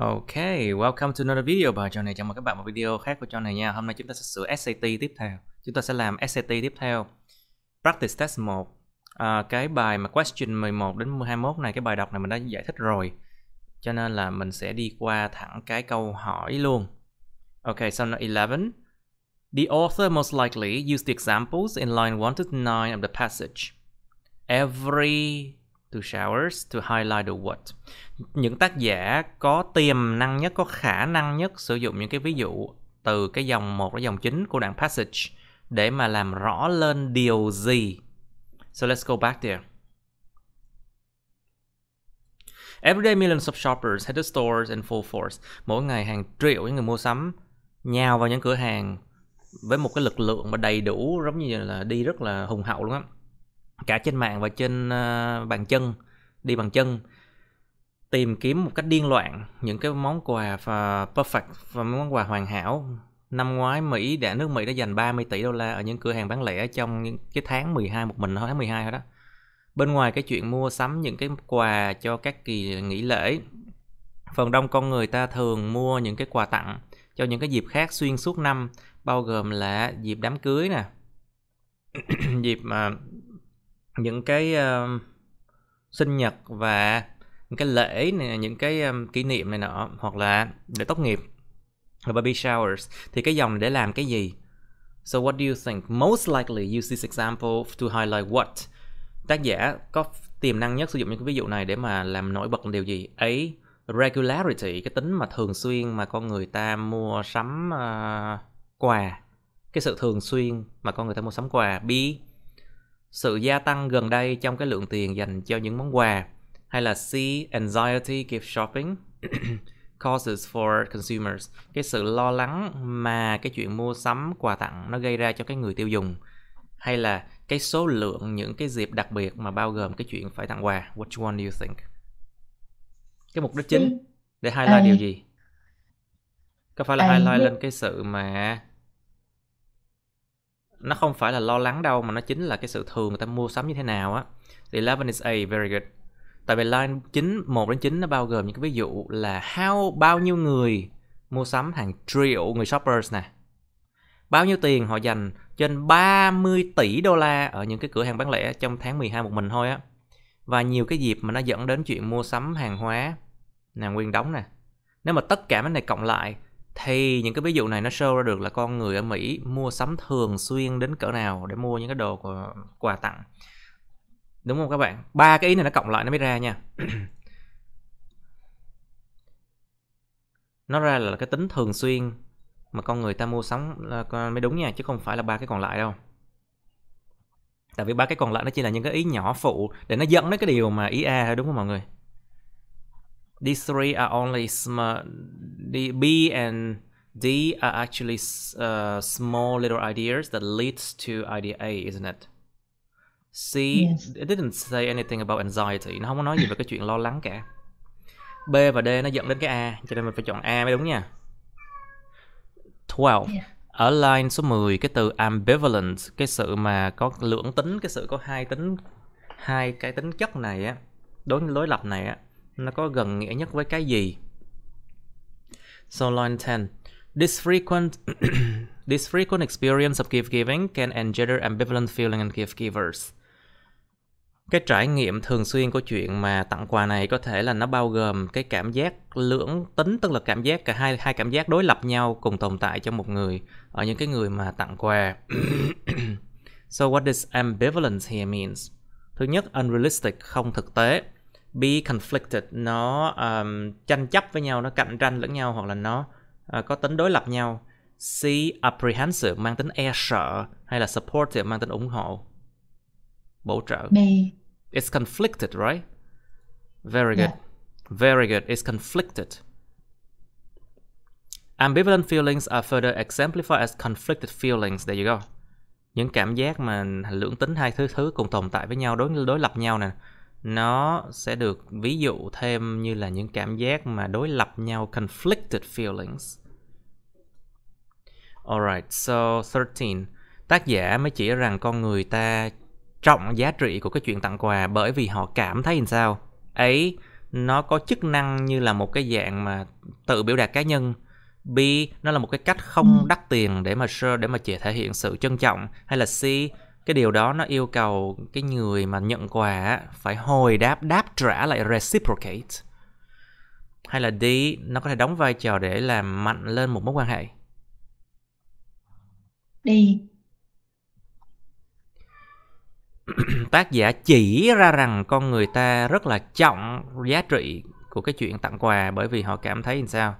Ok, welcome to another video by John này. Chào mừng các bạn một video khác của John này nha. Hôm nay chúng ta sẽ sửa SAT tiếp theo. Chúng ta sẽ làm SAT tiếp theo. Practice test 1. À, cái bài mà question 11 đến 21 này, cái bài đọc này mình đã giải thích rồi. Cho nên là mình sẽ đi qua thẳng cái câu hỏi luôn. Ok, so now 11. The author most likely used the examples in line 1 to 9 of the passage. Every to showers to highlight the what. Những tác giả có tiềm năng nhất, có khả năng nhất sử dụng những cái ví dụ từ cái dòng một cái dòng chính của đoạn passage để mà làm rõ lên điều gì. So let's go back there. Everyday millions of shoppers head to stores in full force. Mỗi ngày hàng triệu những người mua sắm nhào vào những cửa hàng với một cái lực lượng mà đầy đủ giống như là đi rất là hùng hậu luôn á cả trên mạng và trên uh, bàn chân đi bằng chân tìm kiếm một cách điên loạn những cái món quà và perfect và món quà hoàn hảo năm ngoái Mỹ đã nước Mỹ đã dành 30 tỷ đô la ở những cửa hàng bán lẻ trong những cái tháng 12 một mình thôi tháng 12 thôi đó bên ngoài cái chuyện mua sắm những cái quà cho các kỳ nghỉ lễ phần đông con người ta thường mua những cái quà tặng cho những cái dịp khác xuyên suốt năm bao gồm là dịp đám cưới nè dịp mà uh, những cái uh, sinh nhật và những cái lễ này những cái um, kỷ niệm này nọ hoặc là để tốt nghiệp là baby showers thì cái dòng này để làm cái gì so what do you think most likely use this example to highlight what tác giả có tiềm năng nhất sử dụng những cái ví dụ này để mà làm nổi bật điều gì ấy regularity cái tính mà thường xuyên mà con người ta mua sắm uh, quà cái sự thường xuyên mà con người ta mua sắm quà b sự gia tăng gần đây trong cái lượng tiền dành cho những món quà hay là C anxiety gift shopping causes for consumers cái sự lo lắng mà cái chuyện mua sắm quà tặng nó gây ra cho cái người tiêu dùng hay là cái số lượng những cái dịp đặc biệt mà bao gồm cái chuyện phải tặng quà which one do you think cái mục đích chính ừ. để highlight à. điều gì có phải là à, highlight lên cái sự mà nó không phải là lo lắng đâu mà nó chính là cái sự thường người ta mua sắm như thế nào á thì 11 is a very good tại vì line 9 1 đến 9 nó bao gồm những cái ví dụ là how bao nhiêu người mua sắm hàng triệu người shoppers nè bao nhiêu tiền họ dành trên 30 tỷ đô la ở những cái cửa hàng bán lẻ trong tháng 12 một mình thôi á và nhiều cái dịp mà nó dẫn đến chuyện mua sắm hàng hóa nè nguyên đóng nè nếu mà tất cả cái này cộng lại thì những cái ví dụ này nó show ra được là con người ở Mỹ mua sắm thường xuyên đến cỡ nào để mua những cái đồ của quà tặng đúng không các bạn ba cái ý này nó cộng lại nó mới ra nha nó ra là cái tính thường xuyên mà con người ta mua sắm là mới đúng nha chứ không phải là ba cái còn lại đâu tại vì ba cái còn lại nó chỉ là những cái ý nhỏ phụ để nó dẫn đến cái điều mà ý a thôi đúng không mọi người These three are only small. The B and D are actually uh, small little ideas that leads to idea A, isn't it? C yes. it didn't say anything about anxiety. Nó không có nói gì về cái chuyện lo lắng cả. B và D nó dẫn đến cái A, cho nên mình phải chọn A mới đúng nha. 12. Dạ. Ở line số 10 cái từ ambivalent, cái sự mà có lưỡng tính, cái sự có hai tính hai cái tính chất này á, đối với lối lập này á nó có gần nghĩa nhất với cái gì? So line 10. This frequent this frequent experience of gift giving can engender ambivalent feeling in gift givers. Cái trải nghiệm thường xuyên của chuyện mà tặng quà này có thể là nó bao gồm cái cảm giác lưỡng tính tức là cảm giác cả hai hai cảm giác đối lập nhau cùng tồn tại trong một người ở những cái người mà tặng quà. so what does ambivalence here means? Thứ nhất, unrealistic, không thực tế be conflicted nó um, tranh chấp với nhau nó cạnh tranh lẫn nhau hoặc là nó uh, có tính đối lập nhau C apprehensive mang tính e sợ hay là supportive mang tính ủng hộ bổ trợ B it's conflicted right very good yeah. very good it's conflicted ambivalent feelings are further exemplified as conflicted feelings there you go những cảm giác mà lưỡng tính hai thứ thứ cùng tồn tại với nhau đối đối lập nhau nè nó sẽ được ví dụ thêm như là những cảm giác mà đối lập nhau conflicted feelings. Alright, so 13. Tác giả mới chỉ rằng con người ta trọng giá trị của cái chuyện tặng quà bởi vì họ cảm thấy làm sao. Ấy nó có chức năng như là một cái dạng mà tự biểu đạt cá nhân. B nó là một cái cách không ừ. đắt tiền để mà show để mà chỉ thể hiện sự trân trọng hay là C cái điều đó nó yêu cầu cái người mà nhận quà phải hồi đáp đáp trả lại reciprocate hay là đi nó có thể đóng vai trò để làm mạnh lên một mối quan hệ đi tác giả chỉ ra rằng con người ta rất là trọng giá trị của cái chuyện tặng quà bởi vì họ cảm thấy làm sao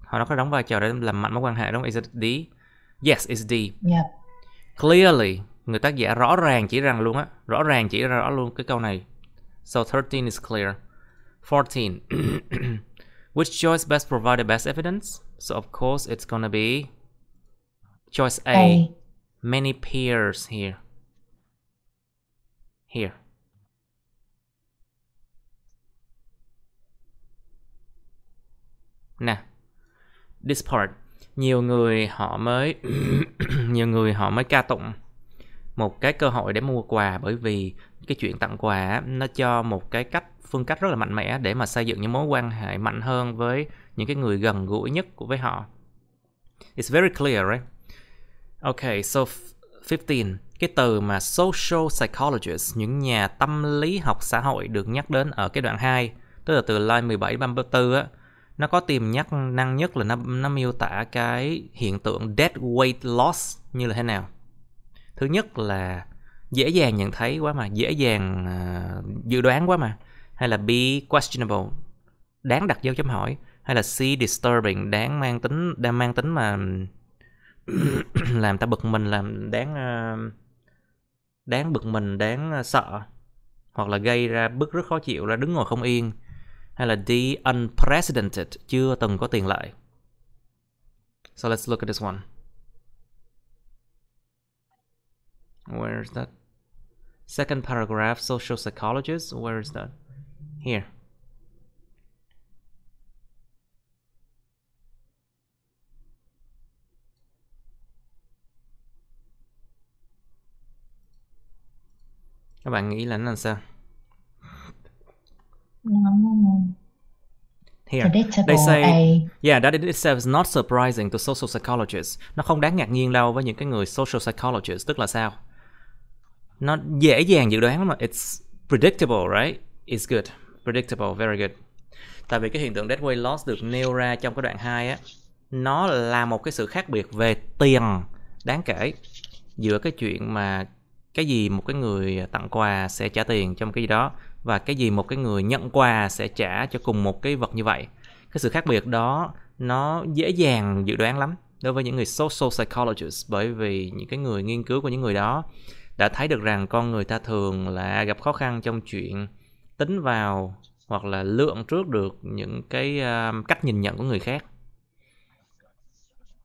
họ nó có đóng vai trò để làm mạnh mối quan hệ đúng không? Is it D? Yes, it's D. Yeah. Dạ. Clearly, người tác giả rõ ràng chỉ rằng luôn á rõ ràng chỉ ra rõ luôn cái câu này so 13 is clear 14 which choice best provide the best evidence so of course it's gonna be choice A, A. many peers here here nè this part nhiều người họ mới nhiều người họ mới ca tụng một cái cơ hội để mua quà bởi vì cái chuyện tặng quà nó cho một cái cách phương cách rất là mạnh mẽ để mà xây dựng những mối quan hệ mạnh hơn với những cái người gần gũi nhất của với họ. It's very clear, right? Okay, so 15 cái từ mà social psychologist, những nhà tâm lý học xã hội được nhắc đến ở cái đoạn 2, tức là từ line 17 34 á, nó có tiềm nhắc năng nhất là nó nó miêu tả cái hiện tượng dead weight loss như là thế nào thứ nhất là dễ dàng nhận thấy quá mà dễ dàng uh, dự đoán quá mà hay là b questionable đáng đặt dấu chấm hỏi hay là c disturbing đáng mang tính đang mang tính mà làm ta bực mình làm đáng uh, đáng bực mình đáng uh, sợ hoặc là gây ra bức rất khó chịu ra đứng ngồi không yên hay là the unprecedented chưa từng có tiền lệ so let's look at this one Where is that? Second paragraph, social psychologist. Where is that? Here. Các bạn nghĩ là nó làm sao? Here. They say, yeah, that in itself is not surprising to social psychologists. Nó không đáng ngạc nhiên đâu với những cái người social psychologists, tức là sao? nó dễ dàng dự đoán lắm mà it's predictable right it's good predictable very good tại vì cái hiện tượng dead weight loss được nêu ra trong cái đoạn 2 á nó là một cái sự khác biệt về tiền đáng kể giữa cái chuyện mà cái gì một cái người tặng quà sẽ trả tiền trong cái gì đó và cái gì một cái người nhận quà sẽ trả cho cùng một cái vật như vậy cái sự khác biệt đó nó dễ dàng dự đoán lắm đối với những người social psychologist bởi vì những cái người nghiên cứu của những người đó đã thấy được rằng con người ta thường là gặp khó khăn trong chuyện tính vào hoặc là lượng trước được những cái um, cách nhìn nhận của người khác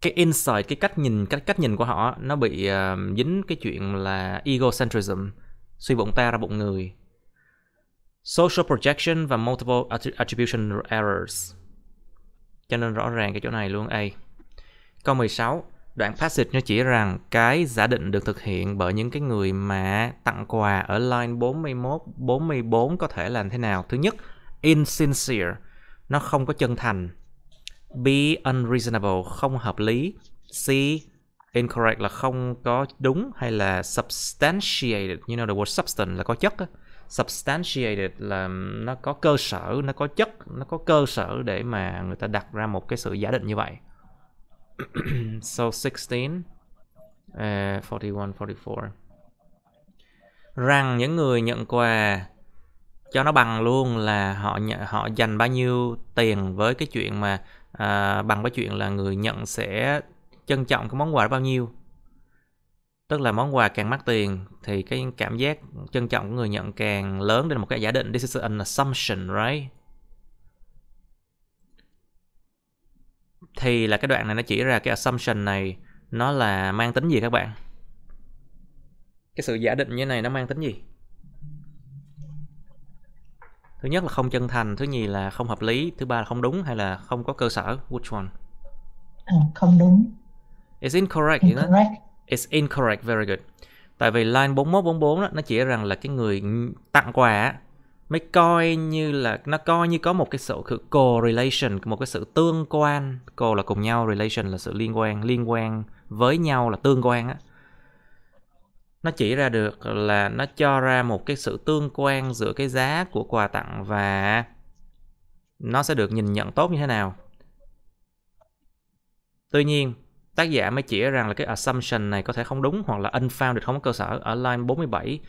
cái insight cái cách nhìn cách cách nhìn của họ nó bị uh, dính cái chuyện là egocentrism suy bụng ta ra bụng người social projection và multiple attribution errors cho nên rõ ràng cái chỗ này luôn A câu 16 đoạn passage nó chỉ rằng cái giả định được thực hiện bởi những cái người mà tặng quà ở line 41, 44 có thể là thế nào? Thứ nhất, insincere, nó không có chân thành. B, unreasonable, không hợp lý. C, incorrect là không có đúng hay là substantiated, you know the word substance là có chất Substantiated là nó có cơ sở, nó có chất, nó có cơ sở để mà người ta đặt ra một cái sự giả định như vậy so 16 uh, 41 44 rằng những người nhận quà cho nó bằng luôn là họ nhận, họ dành bao nhiêu tiền với cái chuyện mà à, bằng cái chuyện là người nhận sẽ trân trọng cái món quà đó bao nhiêu tức là món quà càng mắc tiền thì cái cảm giác trân trọng của người nhận càng lớn Đây là một cái giả định this is an assumption right thì là cái đoạn này nó chỉ ra cái assumption này nó là mang tính gì các bạn cái sự giả định như này nó mang tính gì thứ nhất là không chân thành thứ nhì là không hợp lý thứ ba là không đúng hay là không có cơ sở which one à, không đúng it's incorrect incorrect it's incorrect very good tại vì line 4144 đó, nó chỉ rằng là cái người tặng quà mới coi như là nó coi như có một cái sự correlation một cái sự tương quan co là cùng nhau relation là sự liên quan liên quan với nhau là tương quan á nó chỉ ra được là nó cho ra một cái sự tương quan giữa cái giá của quà tặng và nó sẽ được nhìn nhận tốt như thế nào tuy nhiên tác giả mới chỉ ra rằng là cái assumption này có thể không đúng hoặc là unfounded không có cơ sở ở line 47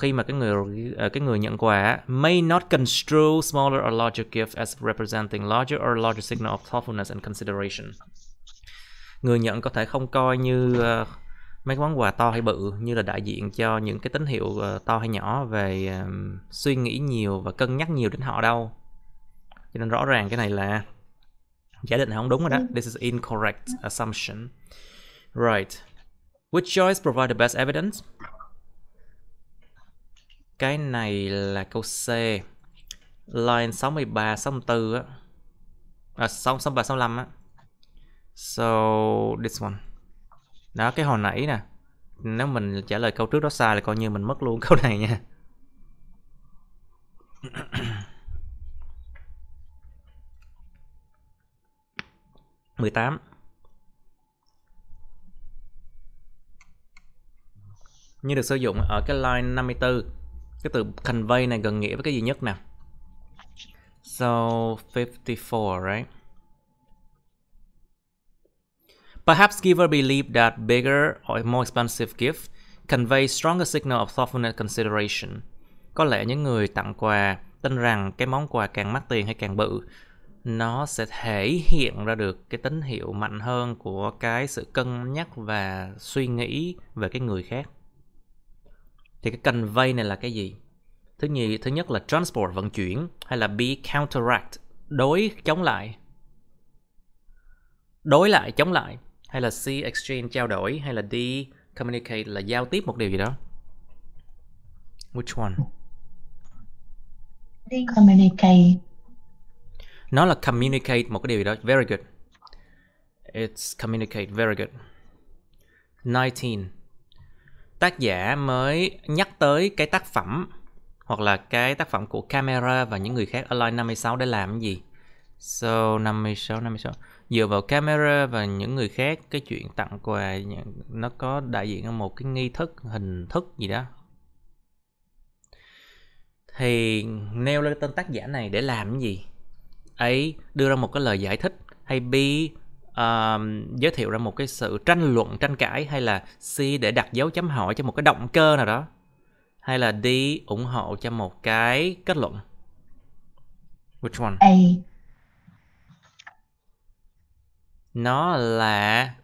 khi mà cái người à, cái người nhận quà may not construe smaller or larger gifts as representing larger or larger signal of thoughtfulness and consideration. Người nhận có thể không coi như uh, mấy món quà to hay bự như là đại diện cho những cái tín hiệu ờ, to hay nhỏ về suy nghĩ nhiều và cân nhắc nhiều đến họ đâu. Cho nên rõ ràng cái này là giả định là không đúng rồi đó. Ừ. This is incorrect assumption. Right. Which choice provide the best evidence? Cái này là câu C. Line 63, 64 á. À, 63, 65 á. So, this one. Đó, cái hồi nãy nè. Nếu mình trả lời câu trước đó sai là coi như mình mất luôn câu này nha. mười tám như được sử dụng ở cái line 54 cái từ convey này gần nghĩa với cái gì nhất nè so 54 right Perhaps giver believe that bigger or more expensive gift convey stronger signal of thoughtful consideration. Có lẽ những người tặng quà tin rằng cái món quà càng mắc tiền hay càng bự nó sẽ thể hiện ra được cái tín hiệu mạnh hơn của cái sự cân nhắc và suy nghĩ về cái người khác thì cái convey này là cái gì thứ nhì thứ nhất là transport vận chuyển hay là be counteract đối chống lại đối lại chống lại hay là C exchange trao đổi hay là D communicate là giao tiếp một điều gì đó which one D communicate nó là communicate một cái điều gì đó very good it's communicate very good 19 tác giả mới nhắc tới cái tác phẩm hoặc là cái tác phẩm của camera và những người khác Alloy 56 để làm cái gì. So 56 56 dựa vào camera và những người khác cái chuyện tặng quà nó có đại diện ở một cái nghi thức hình thức gì đó thì nêu lên tên tác giả này để làm cái gì ấy đưa ra một cái lời giải thích hay b uh, giới thiệu ra một cái sự tranh luận tranh cãi hay là C để đặt dấu chấm hỏi cho một cái động cơ nào đó hay là D ủng hộ cho một cái kết luận which one A nó là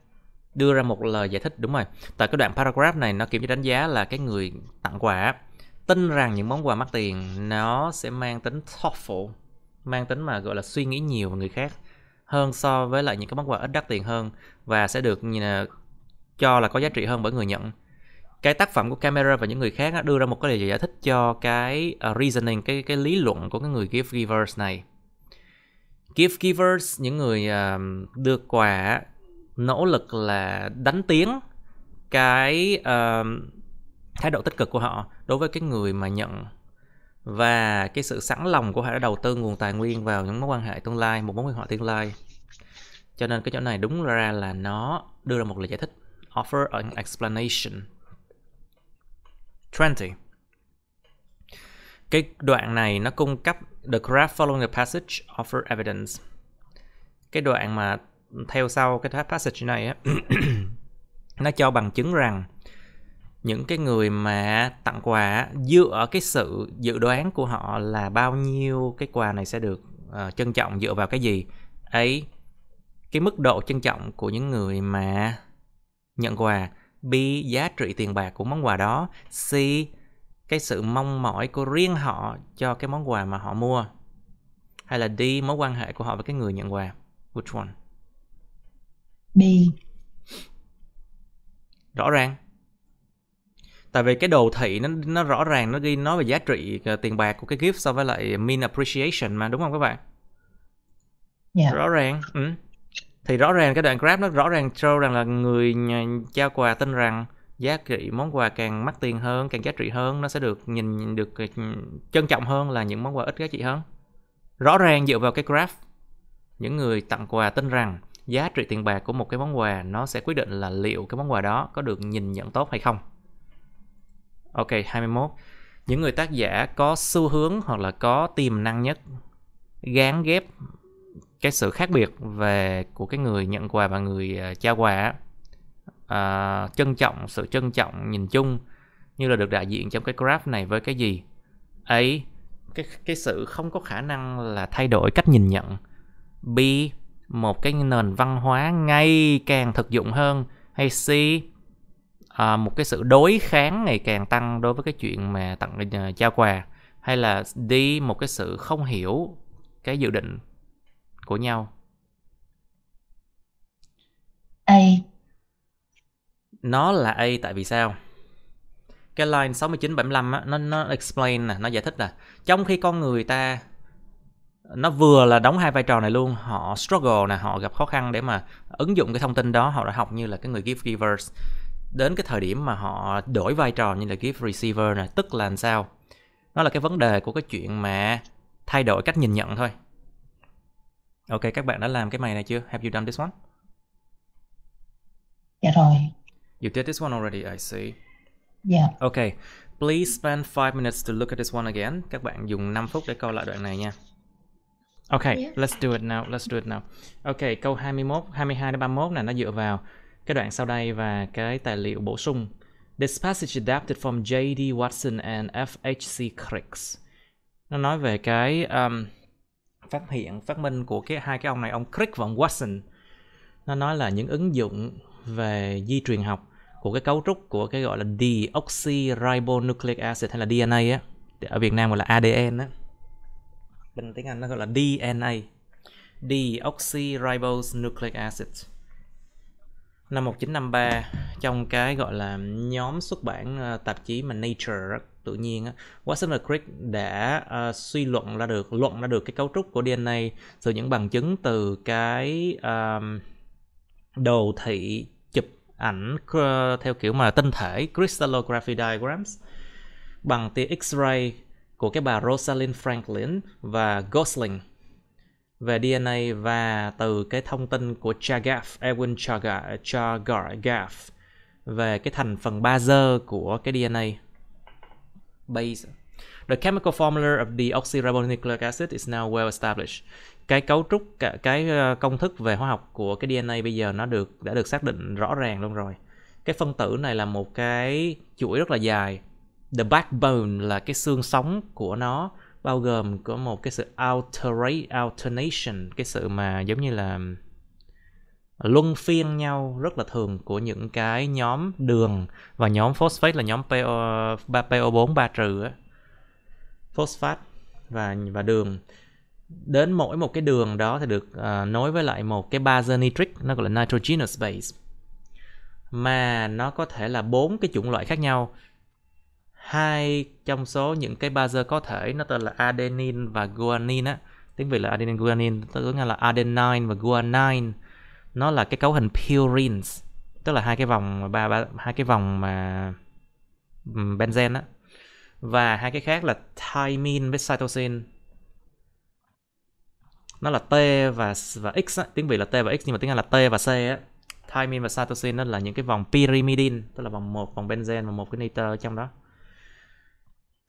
đưa ra một lời giải thích đúng rồi tại cái đoạn paragraph này nó kiểm tra đánh giá là cái người tặng quà tin rằng những món quà mắc tiền nó sẽ mang tính thoughtful mang tính mà gọi là suy nghĩ nhiều người khác hơn so với lại những cái món quà ít đắt tiền hơn và sẽ được cho là có giá trị hơn bởi người nhận cái tác phẩm của camera và những người khác đưa ra một cái lời giải thích cho cái ờ, reasoning cái cái lý luận của cái người gift givers này gift givers những người ờ, đưa quà nỗ lực là đánh tiếng cái uh, thái độ tích cực của họ đối với cái người mà nhận và cái sự sẵn lòng của họ đã đầu tư nguồn tài nguyên vào những mối quan hệ tương lai một mối quan hệ tương lai cho nên cái chỗ này đúng ra là nó đưa ra một lời giải thích offer an explanation 20 cái đoạn này nó cung cấp the graph following the passage offer evidence cái đoạn mà theo sau cái passage này á nó cho bằng chứng rằng những cái người mà tặng quà dựa cái sự dự đoán của họ là bao nhiêu cái quà này sẽ được uh, trân trọng dựa vào cái gì ấy cái mức độ trân trọng của những người mà nhận quà b giá trị tiền bạc của món quà đó c cái sự mong mỏi của riêng họ cho cái món quà mà họ mua hay là d mối quan hệ của họ với cái người nhận quà which one b rõ ràng tại vì cái đồ thị nó nó rõ ràng nó ghi nói về giá trị ờ, tiền bạc của cái gift so với lại mean appreciation mà đúng không các bạn yeah. Dạ. rõ ràng ừ. thì rõ ràng cái đoạn grab nó rõ ràng show rằng là người trao quà tin rằng giá trị món quà càng mắc tiền hơn càng giá trị hơn nó sẽ được nhìn được ờ, trân trọng hơn là những món quà ít giá trị hơn rõ ràng dựa vào cái graph những người tặng quà tin rằng giá trị tiền bạc của một cái món quà nó sẽ quyết định là liệu cái món quà đó có được nhìn nhận tốt hay không Ok, 21. Những người tác giả có xu hướng hoặc là có tiềm năng nhất gán ghép cái sự khác biệt về của cái người nhận quà và người à, trao quà à, trân trọng sự trân trọng nhìn chung như là được đại diện trong cái graph này với cái gì ấy cái cái sự không có khả năng là thay đổi cách nhìn nhận b một cái nền văn hóa ngày càng thực dụng hơn hay c à, một cái sự đối kháng ngày càng tăng đối với cái chuyện mà tặng uh, trao quà hay là đi một cái sự không hiểu cái dự định của nhau A nó là A tại vì sao cái line 69 75 á nó nó explain nè, nó giải thích là trong khi con người ta nó vừa là đóng hai vai trò này luôn họ struggle nè họ gặp khó khăn để mà ứng dụng cái thông tin đó họ đã học như là cái người gift givers đến cái thời điểm mà họ đổi vai trò như là gift receiver này tức là làm sao nó là cái vấn đề của cái chuyện mà thay đổi cách nhìn nhận thôi ok các bạn đã làm cái mày này chưa have you done this one dạ rồi you did this one already I see yeah dạ. OK, please spend 5 minutes to look at this one again các bạn dùng 5 phút để coi lại đoạn này nha OK, yeah. Dạ. let's do it now. Let's do it now. OK, câu 21, 22 đến 31 này nó dựa vào cái đoạn sau đây và cái tài liệu bổ sung. This passage adapted from J.D. Watson and F.H.C. Crick. Nó nói về cái um, phát hiện, phát minh của cái hai cái ông này, ông Crick và ông Watson. Nó nói là những ứng dụng về di truyền học của cái cấu trúc của cái gọi là deoxyribonucleic acid hay là DNA á. Ở Việt Nam gọi là ADN á. Bên tiếng Anh nó gọi là DNA. Deoxyribonucleic acid năm 1953 trong cái gọi là nhóm xuất bản ờ, tạp chí mà Nature tự nhiên Watson và Crick đã uh, suy luận ra được luận ra được cái cấu trúc của DNA từ những bằng chứng từ cái um, đồ thị chụp ảnh uh, theo kiểu mà tinh thể crystallography diagrams bằng tia X-ray của cái bà Rosalind Franklin và Gosling về DNA và từ cái thông tin của Chargaff, Edwin Chargaff, Chargaff về cái thành phần bazơ của cái DNA. Base. The chemical formula of the deoxyribonucleic acid is now well established. Cái cấu trúc cái ờ, công thức về hóa học của cái DNA bây giờ nó được đã được xác định rõ ràng luôn rồi. Cái phân tử này là một cái chuỗi rất là dài. The backbone là cái xương sống của nó bao gồm có một cái sự alterate alternation cái sự mà giống như là luân phiên nhau rất là thường của những cái nhóm đường và nhóm phosphate là nhóm PO, PO4 3 trừ phosphate và và đường đến mỗi một cái đường đó thì được uh, nối với lại một cái base nitric nó gọi là nitrogenous base mà nó có thể là bốn cái chủng loại khác nhau hai trong số những cái bazơ có thể nó tên là adenine và guanine á tiếng việt là adenin guanin tức là adenine và guanine nó là cái cấu hình purines tức là hai cái vòng ba, ba hai cái vòng mà benzen á và hai cái khác là thymine với cytosine nó là T và và X á. tiếng Việt là T và X nhưng mà tiếng Anh là T và C á. Thymine và cytosine nó là những cái vòng pyrimidine, tức là vòng một vòng benzen và một cái nitơ trong đó.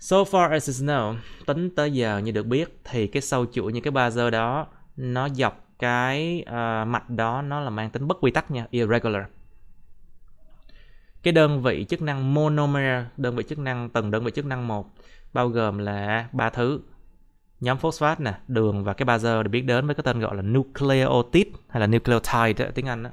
So far as is known, tính tới giờ như được biết thì cái sâu chuỗi như cái buzzer đó nó dọc cái uh, mạch đó nó là mang tính bất quy tắc nha, irregular. Cái đơn vị chức năng monomer, đơn vị chức năng tầng đơn vị chức năng một bao gồm là ba thứ nhóm phosphat nè, đường và cái bazơ được biết đến với cái tên gọi là nucleotide hay là nucleotide tiếng Anh đó.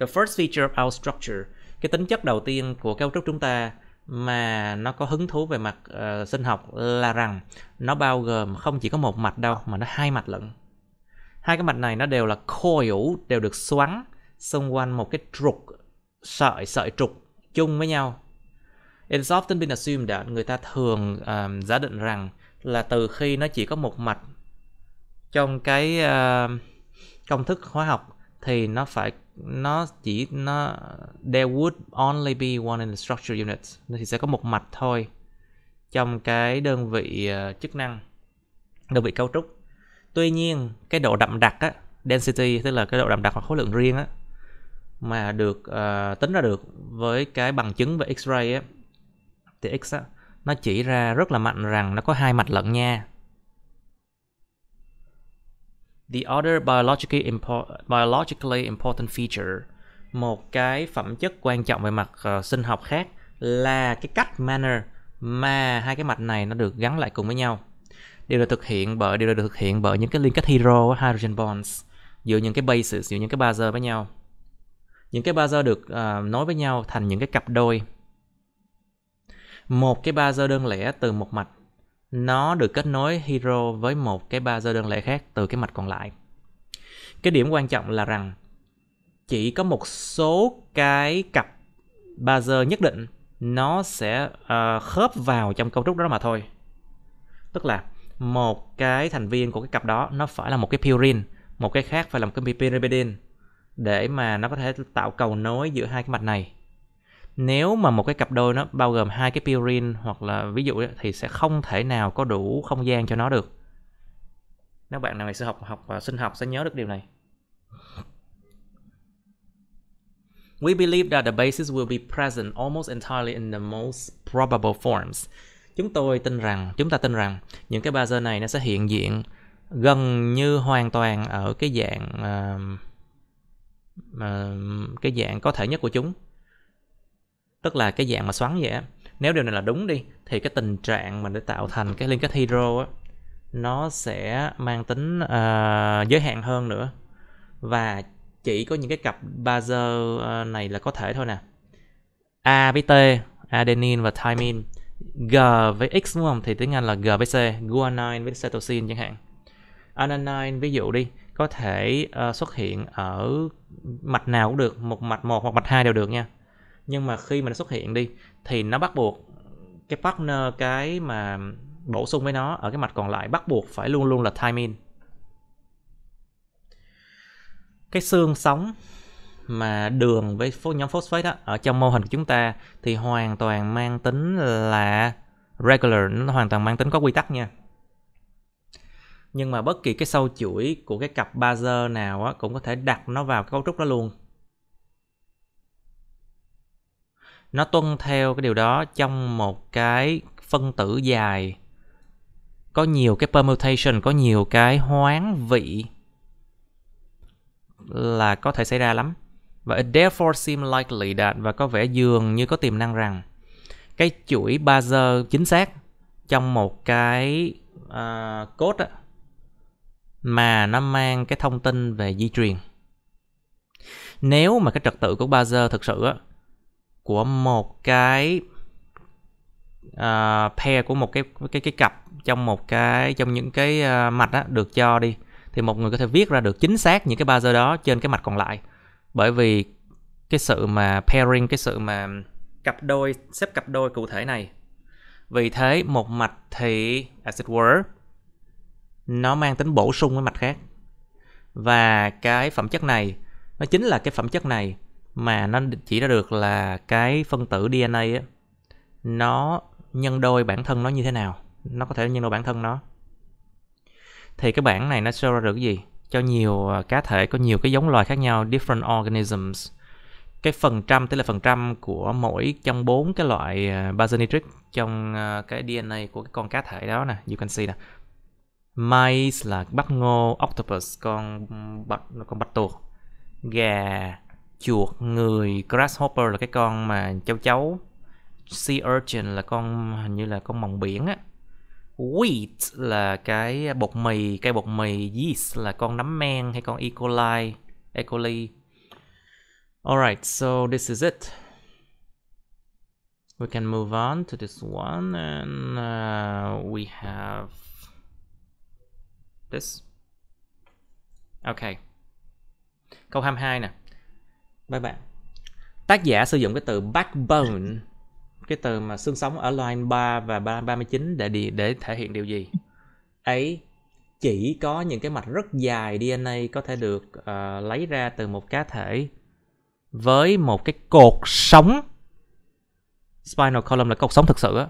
The first feature of our structure, cái tính chất đầu tiên của cấu trúc chúng ta mà nó có hứng thú về mặt uh, sinh học là rằng nó bao gồm không chỉ có một mạch đâu mà nó hai mạch lận hai cái mạch này nó đều là coil đều được xoắn xung quanh một cái trục sợi sợi trục chung với nhau It is often been assumed that người ta thường um, giả định rằng là từ khi nó chỉ có một mạch trong cái uh, công thức hóa học thì nó phải nó chỉ nó there would only be one in the structure unit nó thì sẽ có một mạch thôi trong cái đơn vị ờ, chức năng đơn vị cấu trúc tuy nhiên cái độ đậm đặc á density tức là cái độ đậm đặc hoặc khối lượng riêng á mà được uh, tính ra được với cái bằng chứng về x-ray á thì x á nó chỉ ra rất là mạnh rằng nó có hai mạch lận nha The other biologically, import, biologically important feature một cái phẩm chất quan trọng về mặt uh, sinh học khác là cái cách manner mà hai cái mạch này nó được gắn lại cùng với nhau Điều được thực hiện bởi điều được thực hiện bởi những cái liên kết hydro hydrogen bonds giữa những cái bases giữa những cái bazơ với nhau những cái bazơ được uh, nối với nhau thành những cái cặp đôi một cái bazơ đơn lẻ từ một mạch nó được kết nối hero với một cái browser đơn lẻ khác từ cái mạch còn lại cái điểm quan trọng là rằng chỉ có một số cái cặp browser nhất định nó sẽ uh, khớp vào trong cấu trúc đó mà thôi tức là một cái thành viên của cái cặp đó nó phải là một cái purin một cái khác phải là một cái pyrimidin để mà nó có thể tạo cầu nối giữa hai cái mạch này nếu mà một cái cặp đôi nó bao gồm hai cái purin hoặc là ví dụ ấy, thì sẽ không thể nào có đủ không gian cho nó được nếu bạn nào ngày xưa học học và sinh học sẽ nhớ được điều này We believe that the bases will be present almost entirely in the most probable forms. Chúng tôi tin rằng, chúng ta tin rằng những cái bazơ này nó sẽ hiện diện gần như hoàn toàn ở cái dạng uh, uh, cái dạng có thể nhất của chúng tức là cái dạng mà xoắn vậy á nếu điều này là đúng đi thì cái tình trạng mà để tạo thành cái liên kết hydro á nó sẽ mang tính uh, giới hạn hơn nữa và chỉ có những cái cặp bazơ à, này là có thể thôi nè A với T adenine và thymine G với X đúng không thì tiếng Anh là G với C guanine với cytosine chẳng hạn adenine ví dụ đi có thể uh, xuất hiện ở mạch nào cũng được một mạch một hoặc mạch hai đều được nha nhưng mà khi mà nó xuất hiện đi thì nó bắt buộc cái partner cái mà bổ sung với nó ở cái mặt còn lại bắt buộc phải luôn luôn là timing cái xương sống mà đường với nhóm phosphate đó, ở trong mô hình của chúng ta thì hoàn toàn mang tính là regular nó hoàn toàn mang tính có quy tắc nha nhưng mà bất kỳ cái sâu chuỗi của cái cặp bazơ nào á, cũng có thể đặt nó vào cái cấu trúc đó luôn nó tuân theo cái điều đó trong một cái phân tử dài có nhiều cái permutation có nhiều cái hoán vị là có thể xảy ra lắm và it therefore seem likely that và có vẻ dường như có tiềm năng rằng cái chuỗi buzzer chính xác trong một cái uh, code á, mà nó mang cái thông tin về di truyền nếu mà cái trật tự của buzzer thực sự á, của một cái uh, pair của một cái cái cái cặp trong một cái trong những cái uh, mạch á, được cho đi thì một người có thể viết ra được chính xác những cái buzzer đó trên cái mạch còn lại bởi vì cái sự mà pairing cái sự mà cặp đôi xếp cặp đôi cụ thể này vì thế một mạch thì as it were nó mang tính bổ sung với mạch khác và cái phẩm chất này nó chính là cái phẩm chất này mà nó chỉ ra được là cái phân tử DNA á nó nhân đôi bản thân nó như thế nào nó có thể nhân đôi bản thân nó thì cái bảng này nó show ra được cái gì cho nhiều à, cá thể có nhiều cái giống loài khác nhau different organisms cái phần trăm tức là phần trăm của mỗi trong bốn cái loại à, basinitric trong à, cái DNA của cái con cá thể đó nè you can see nè mice là bắp ngô octopus con bạch con bạch tuộc gà chuột người grasshopper là cái con mà cháu cháu sea urchin là con hình như là con mòng biển á wheat là cái bột mì cây bột mì yeast là con nấm men hay con E. coli E. coli alright so this is it we can move on to this one and uh, we have this okay câu 22 nè bye bạn tác giả sử dụng cái từ backbone cái từ mà xương sống ở line 3 và 39 để đi, để thể hiện điều gì ấy chỉ có những cái mạch rất dài DNA có thể được uh, lấy ra từ một cá thể với một cái cột sống spinal column là cột sống thực sự á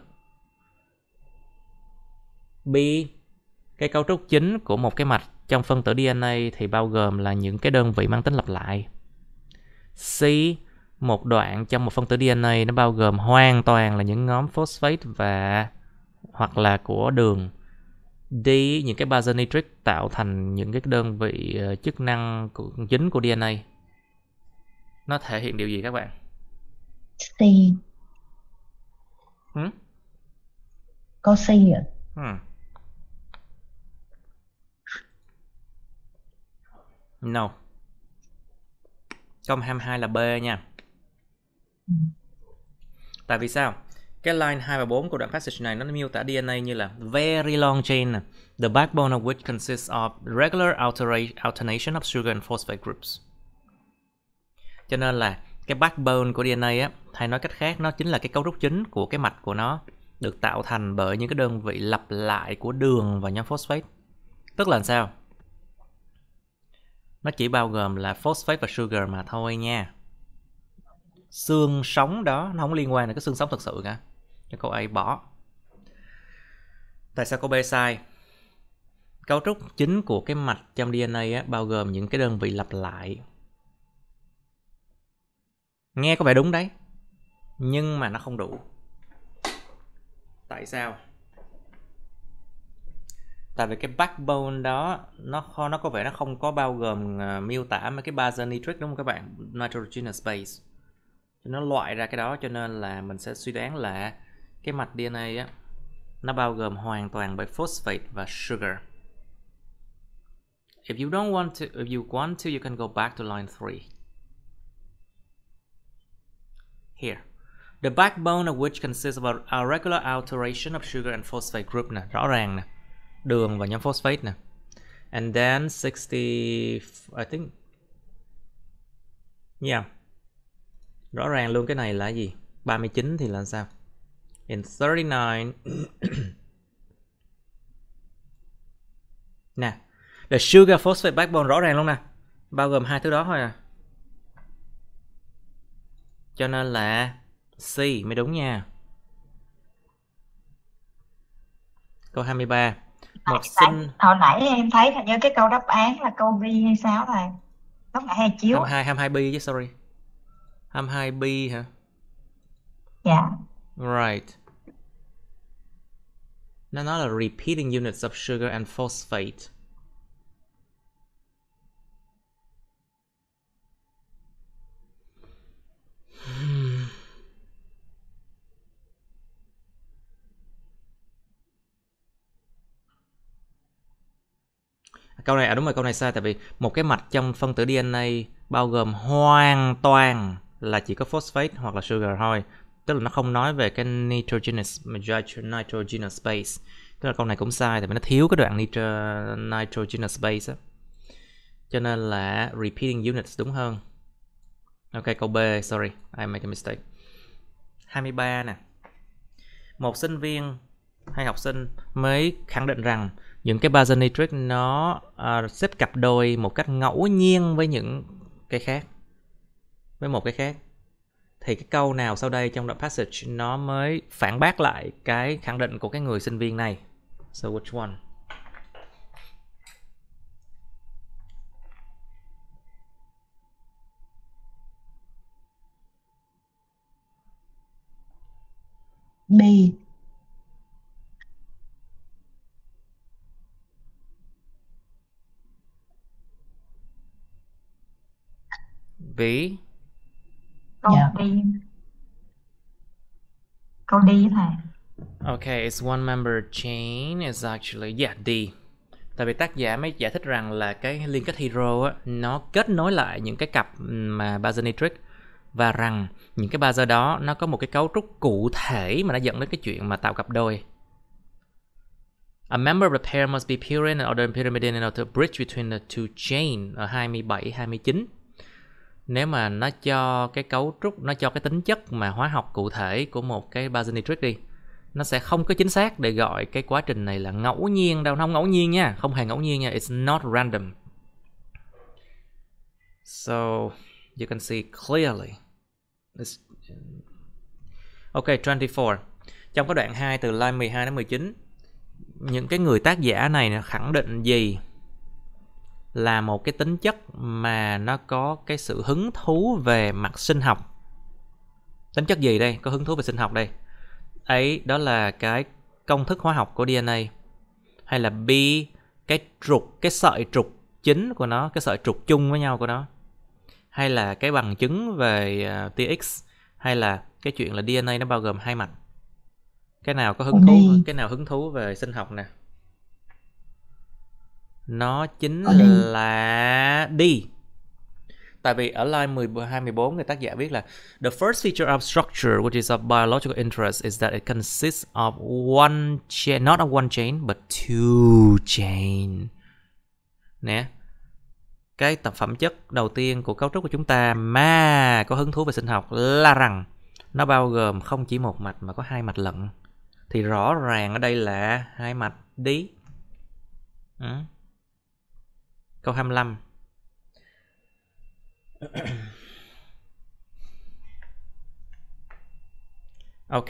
B cái cấu trúc chính của một cái mạch trong phân tử DNA thì bao gồm là những cái đơn vị mang tính lặp lại C một đoạn trong một phân tử DNA nó bao gồm hoàn toàn là những nhóm phosphate và hoặc là của đường D những cái base nitric tạo thành những cái đơn vị ờ, chức năng của, chính của DNA nó thể hiện điều gì các bạn C hmm? có C à? hmm. no công 22 là B nha. Ừ. Tại vì sao? Cái line 2 và 4 của đoạn passage này nó miêu tả DNA như là very long chain, the backbone of which consists of regular alternation of sugar and phosphate groups. Cho nên là cái backbone của DNA á, hay nói cách khác nó chính là cái cấu trúc chính của cái mạch của nó được tạo thành bởi những cái đơn vị lặp lại của đường và nhóm phosphate. Tức là sao? nó chỉ bao gồm là phosphate và sugar mà thôi nha xương sống đó nó không liên quan đến cái xương sống thật sự cả cho câu ấy bỏ tại sao câu B sai cấu trúc chính của cái mạch trong DNA á, bao gồm những cái đơn vị lặp lại nghe có vẻ đúng đấy nhưng mà nó không đủ tại sao tại vì cái backbone đó nó kho nó có vẻ nó không có bao gồm uh, miêu tả mấy cái bazar nitric đúng không các bạn nitrogen base cho nó loại ra cái đó cho nên là mình sẽ suy đoán là cái mạch DNA á nó bao gồm hoàn toàn bởi phosphate và sugar if you don't want to if you want to you can go back to line 3 here the backbone of which consists of a regular alteration of sugar and phosphate group nè rõ ràng nè đường và nhóm phosphate nè. And then 60 I think Yeah. Rõ ràng luôn cái này là gì? 39 thì là sao? In 39 Nè, the sugar phosphate backbone rõ ràng luôn nè. Bao gồm hai thứ đó thôi à. Cho nên là C mới đúng nha. Câu 23 học sinh hồi nãy em thấy hình như cái câu đáp án là câu bi hay sao thầy lúc nãy hay chiếu 22 22 bi chứ sorry 22 bi hả dạ yeah. right nó nói là repeating units of sugar and phosphate câu này à đúng rồi câu này sai tại vì một cái mạch trong phân tử DNA bao gồm hoàn toàn là chỉ có phosphate hoặc là sugar thôi tức là nó không nói về cái nitrogenous nitrogenous base tức là câu này cũng sai tại vì nó thiếu cái đoạn nitro, nitrogenous base á cho nên là repeating units đúng hơn ok câu b sorry I make a mistake 23 nè một sinh viên hay học sinh mới khẳng định rằng những cái basometric nó uh, xếp cặp đôi một cách ngẫu nhiên với những cái khác với một cái khác thì cái câu nào sau đây trong đoạn passage nó mới phản bác lại cái khẳng định của cái người sinh viên này so which one B B câu yeah. D câu D thầy Okay, it's one member chain is actually yeah D. Tại vì tác giả mới giải thích rằng là cái liên kết hero á, nó kết nối lại những cái cặp mà bazar và rằng những cái bazar đó nó có một cái cấu trúc cụ thể mà nó dẫn đến cái chuyện mà tạo cặp đôi. A member of the pair must be pure in order pyramidal in order to bridge between the two chain ở 27 29 nếu mà nó cho cái cấu trúc nó cho cái tính chất mà hóa học cụ thể của một cái basinitric đi nó sẽ không có chính xác để gọi cái quá trình này là ngẫu nhiên đâu nó không ngẫu nhiên nha không hề ngẫu nhiên nha it's not random so you can see clearly it's... ok 24 trong cái đoạn 2 từ line 12 đến 19 những cái người tác giả này khẳng định gì là một cái tính chất mà nó có cái sự hứng thú về mặt sinh học tính chất gì đây có hứng thú về sinh học đây ấy đó là cái công thức hóa học của DNA hay là bi cái trục cái sợi trục chính của nó cái sợi trục chung với nhau của nó hay là cái bằng chứng về à, TX hay là cái chuyện là DNA nó bao gồm hai mặt cái nào có hứng thú cái nào hứng thú về sinh học nè nó chính ờ, là đi. Tại vì ở line 10, 24 người tác giả viết là The first feature of structure which is of biological interest is that it consists of one chain, not of one chain but two chain. Nè. Cái tập phẩm chất đầu tiên của cấu trúc của chúng ta mà có hứng thú về sinh học là rằng nó bao gồm không chỉ một mạch mà có hai mạch lận. Thì rõ ràng ở đây là hai mạch đi. Ừ. Câu 25 Ok,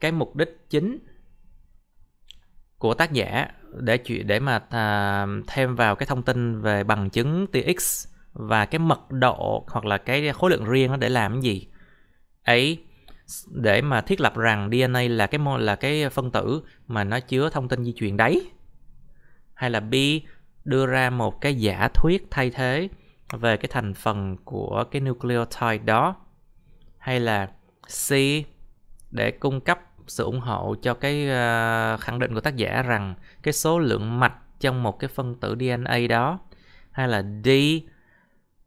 cái mục đích chính của tác giả để chuyện để mà à, thêm vào cái thông tin về bằng chứng TX và cái mật độ hoặc là cái khối lượng riêng nó để làm cái gì ấy để mà thiết lập rằng DNA là cái là cái phân tử mà nó chứa thông tin di truyền đấy hay là B đưa ra một cái giả thuyết thay thế về cái thành phần của cái nucleotide đó hay là C để cung cấp sự ủng hộ cho cái uh, khẳng định của tác giả rằng cái số lượng mạch trong một cái phân tử DNA đó hay là D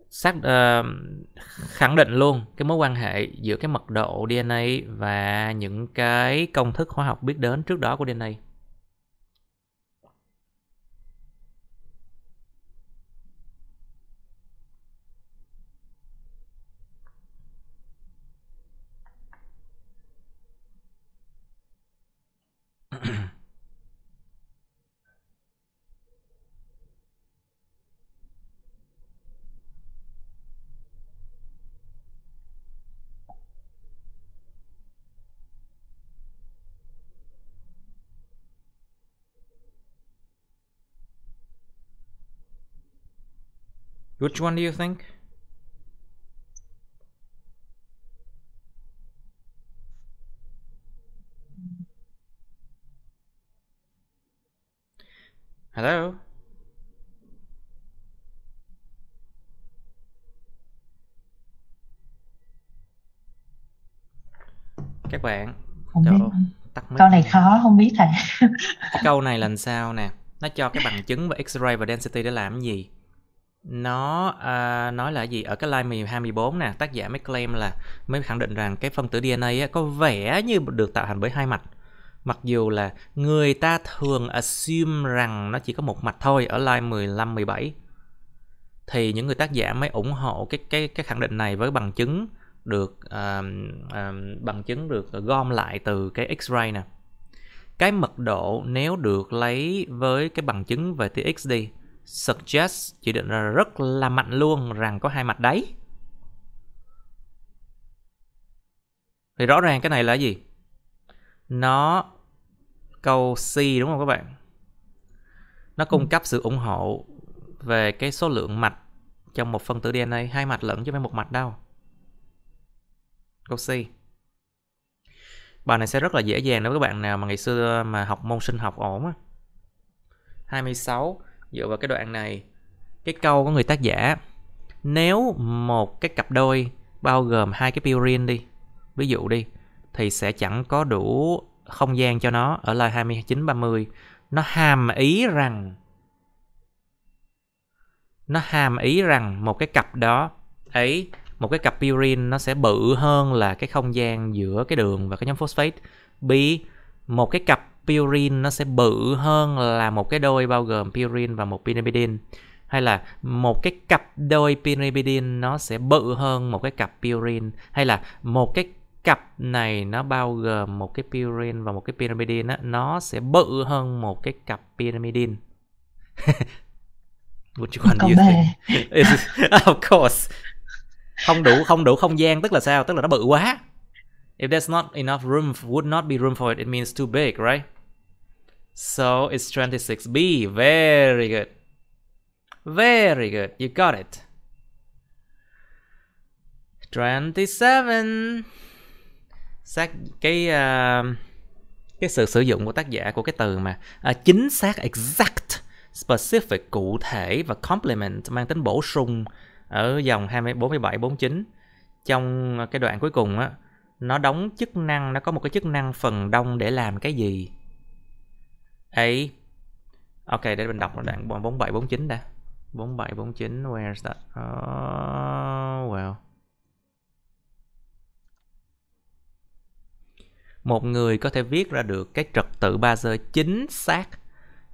xác uh, khẳng định luôn cái mối quan hệ giữa cái mật độ DNA và những cái công thức hóa học biết đến trước đó của DNA. Which one do you think? Hello? Các bạn, không biết. tắt Câu này khó không biết thầy. câu này lần sao nè, nó cho cái bằng chứng và X-ray và density để làm cái gì? nó à, nói là gì ở cái line 1214 nè tác giả mới claim là mới khẳng định rằng cái phân tử DNA ấy, có vẻ như được tạo thành bởi hai mạch mặc dù là người ta thường assume rằng nó chỉ có một mạch thôi ở line 15 17 thì những người tác giả mới ủng hộ cái cái cái khẳng định này với bằng chứng được uh, uh, bằng chứng được gom lại từ cái x-ray nè cái mật độ nếu được lấy với cái bằng chứng về tia x đi suggest chỉ định là rất là mạnh luôn rằng có hai mặt đáy thì rõ ràng cái này là gì nó câu C đúng không các bạn nó cung ừ. cấp sự ủng hộ về cái số lượng mạch trong một phân tử DNA hai mạch lẫn chứ không phải một mạch đâu câu C bài này sẽ rất là dễ dàng nếu các bạn nào mà ngày xưa mà học môn sinh học ổn á 26 dựa vào cái đoạn này cái câu của người tác giả nếu một cái cặp đôi bao gồm hai cái purine đi ví dụ đi thì sẽ chẳng có đủ không gian cho nó ở line 2930. nó hàm ý rằng nó hàm ý rằng một cái cặp đó ấy một cái cặp purine nó sẽ bự hơn là cái không gian giữa cái đường và cái nhóm phosphate b một cái cặp pyrin nó sẽ bự hơn là một cái đôi bao gồm pyrin và một pyrimidine hay là một cái cặp đôi pyrimidine nó sẽ bự hơn một cái cặp pyrin hay là một cái cặp này nó bao gồm một cái pyrin và một cái pyrimidine á, nó sẽ bự hơn một cái cặp pyrimidine. What you want you think? of course không đủ không đủ không gian tức là sao tức là nó bự quá If there's not enough room, would not be room for it, it means too big, right? So it's 26B. Very good. Very good. You got it. 27. Xác cái uh, cái sự sử dụng của tác giả của cái từ mà à, chính xác exact, specific cụ thể và complement mang tính bổ sung ở dòng 24 47 49 trong cái đoạn cuối cùng á nó đóng chức năng nó có một cái chức năng phần đông để làm cái gì ấy ok để mình đọc đoạn 47 49 đã 47 49 where's that oh, ờ, well một người có thể viết ra được cái trật tự ba Basel chính xác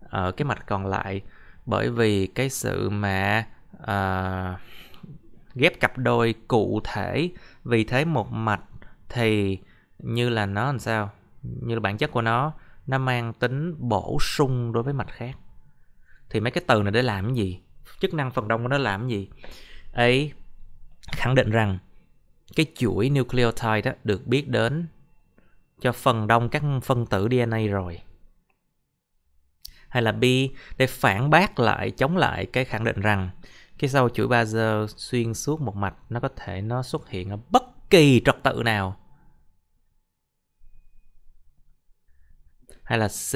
ở cái mặt còn lại bởi vì cái sự mà uh, ghép cặp đôi cụ thể vì thế một mạch thì như là nó làm sao như là bản chất của nó nó mang tính bổ sung đối với mạch khác thì mấy cái từ này để làm cái gì chức năng phần đông của nó làm cái gì ấy khẳng định rằng cái chuỗi nucleotide đó được biết đến cho phần đông các phân tử DNA rồi hay là B để phản bác lại chống lại cái khẳng định rằng cái sau chuỗi bazơ xuyên suốt một mạch nó có thể nó xuất hiện ở bất kỳ trật tự nào hay là C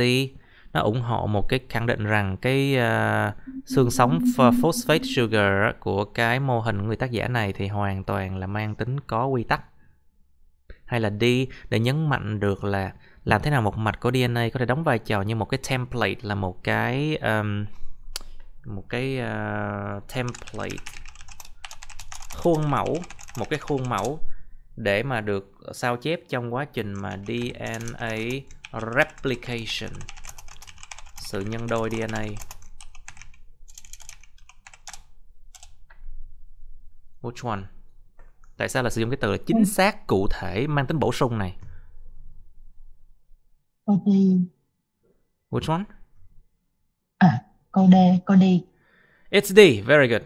nó ủng hộ một cái khẳng định rằng cái uh, xương sống phosphate sugar của cái mô hình người tác giả này thì hoàn toàn là mang tính có quy tắc hay là D để nhấn mạnh được là làm thế nào một mạch của DNA có thể đóng vai trò như một cái template là một cái um, một cái uh, template khuôn mẫu một cái khuôn mẫu để mà được sao chép trong quá trình mà DNA replication sự nhân đôi DNA which one tại sao là sử dụng cái từ là chính ừ. xác cụ thể mang tính bổ sung này câu D which one à câu D câu D it's D very good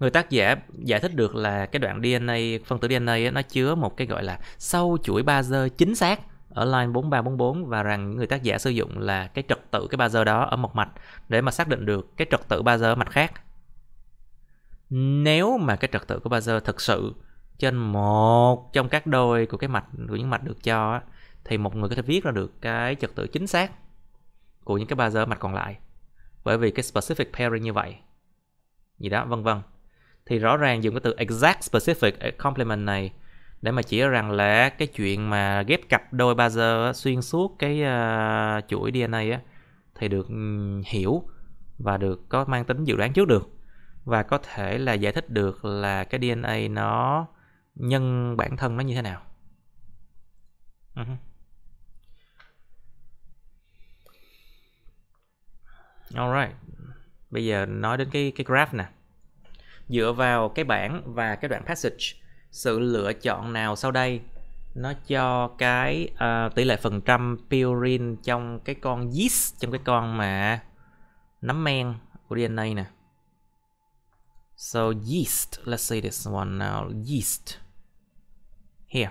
người tác giả giải thích được là cái đoạn DNA phân tử DNA ấy, nó chứa một cái gọi là sâu chuỗi ba bazơ chính xác ở line 4344 và rằng người tác giả sử dụng là cái trật tự cái ba bazơ đó ở một mạch để mà xác định được cái trật tự ba bazơ ở mạch khác. Nếu mà cái trật tự của ba bazơ thực sự trên một trong các đôi của cái mạch của những mạch được cho thì một người có thể viết ra được cái trật tự chính xác của những cái ba bazơ mạch còn lại bởi vì cái specific pairing như vậy gì đó vân vân thì rõ ràng dùng cái từ exact specific complement này để mà chỉ rằng là cái chuyện mà ghép cặp đôi buzzer xuyên suốt cái uh, chuỗi DNA á thì được ừ, hiểu và được có mang tính dự đoán trước được và có thể là giải thích được là cái DNA nó nhân bản thân nó như thế nào. Uh-huh. Ừ Alright. Bây giờ nói đến cái cái graph nè dựa vào cái bảng và cái đoạn passage sự lựa chọn nào sau đây nó cho cái uh, tỷ lệ phần trăm purine trong cái con yeast trong cái con mà nấm men của DNA nè so yeast let's see this one now yeast here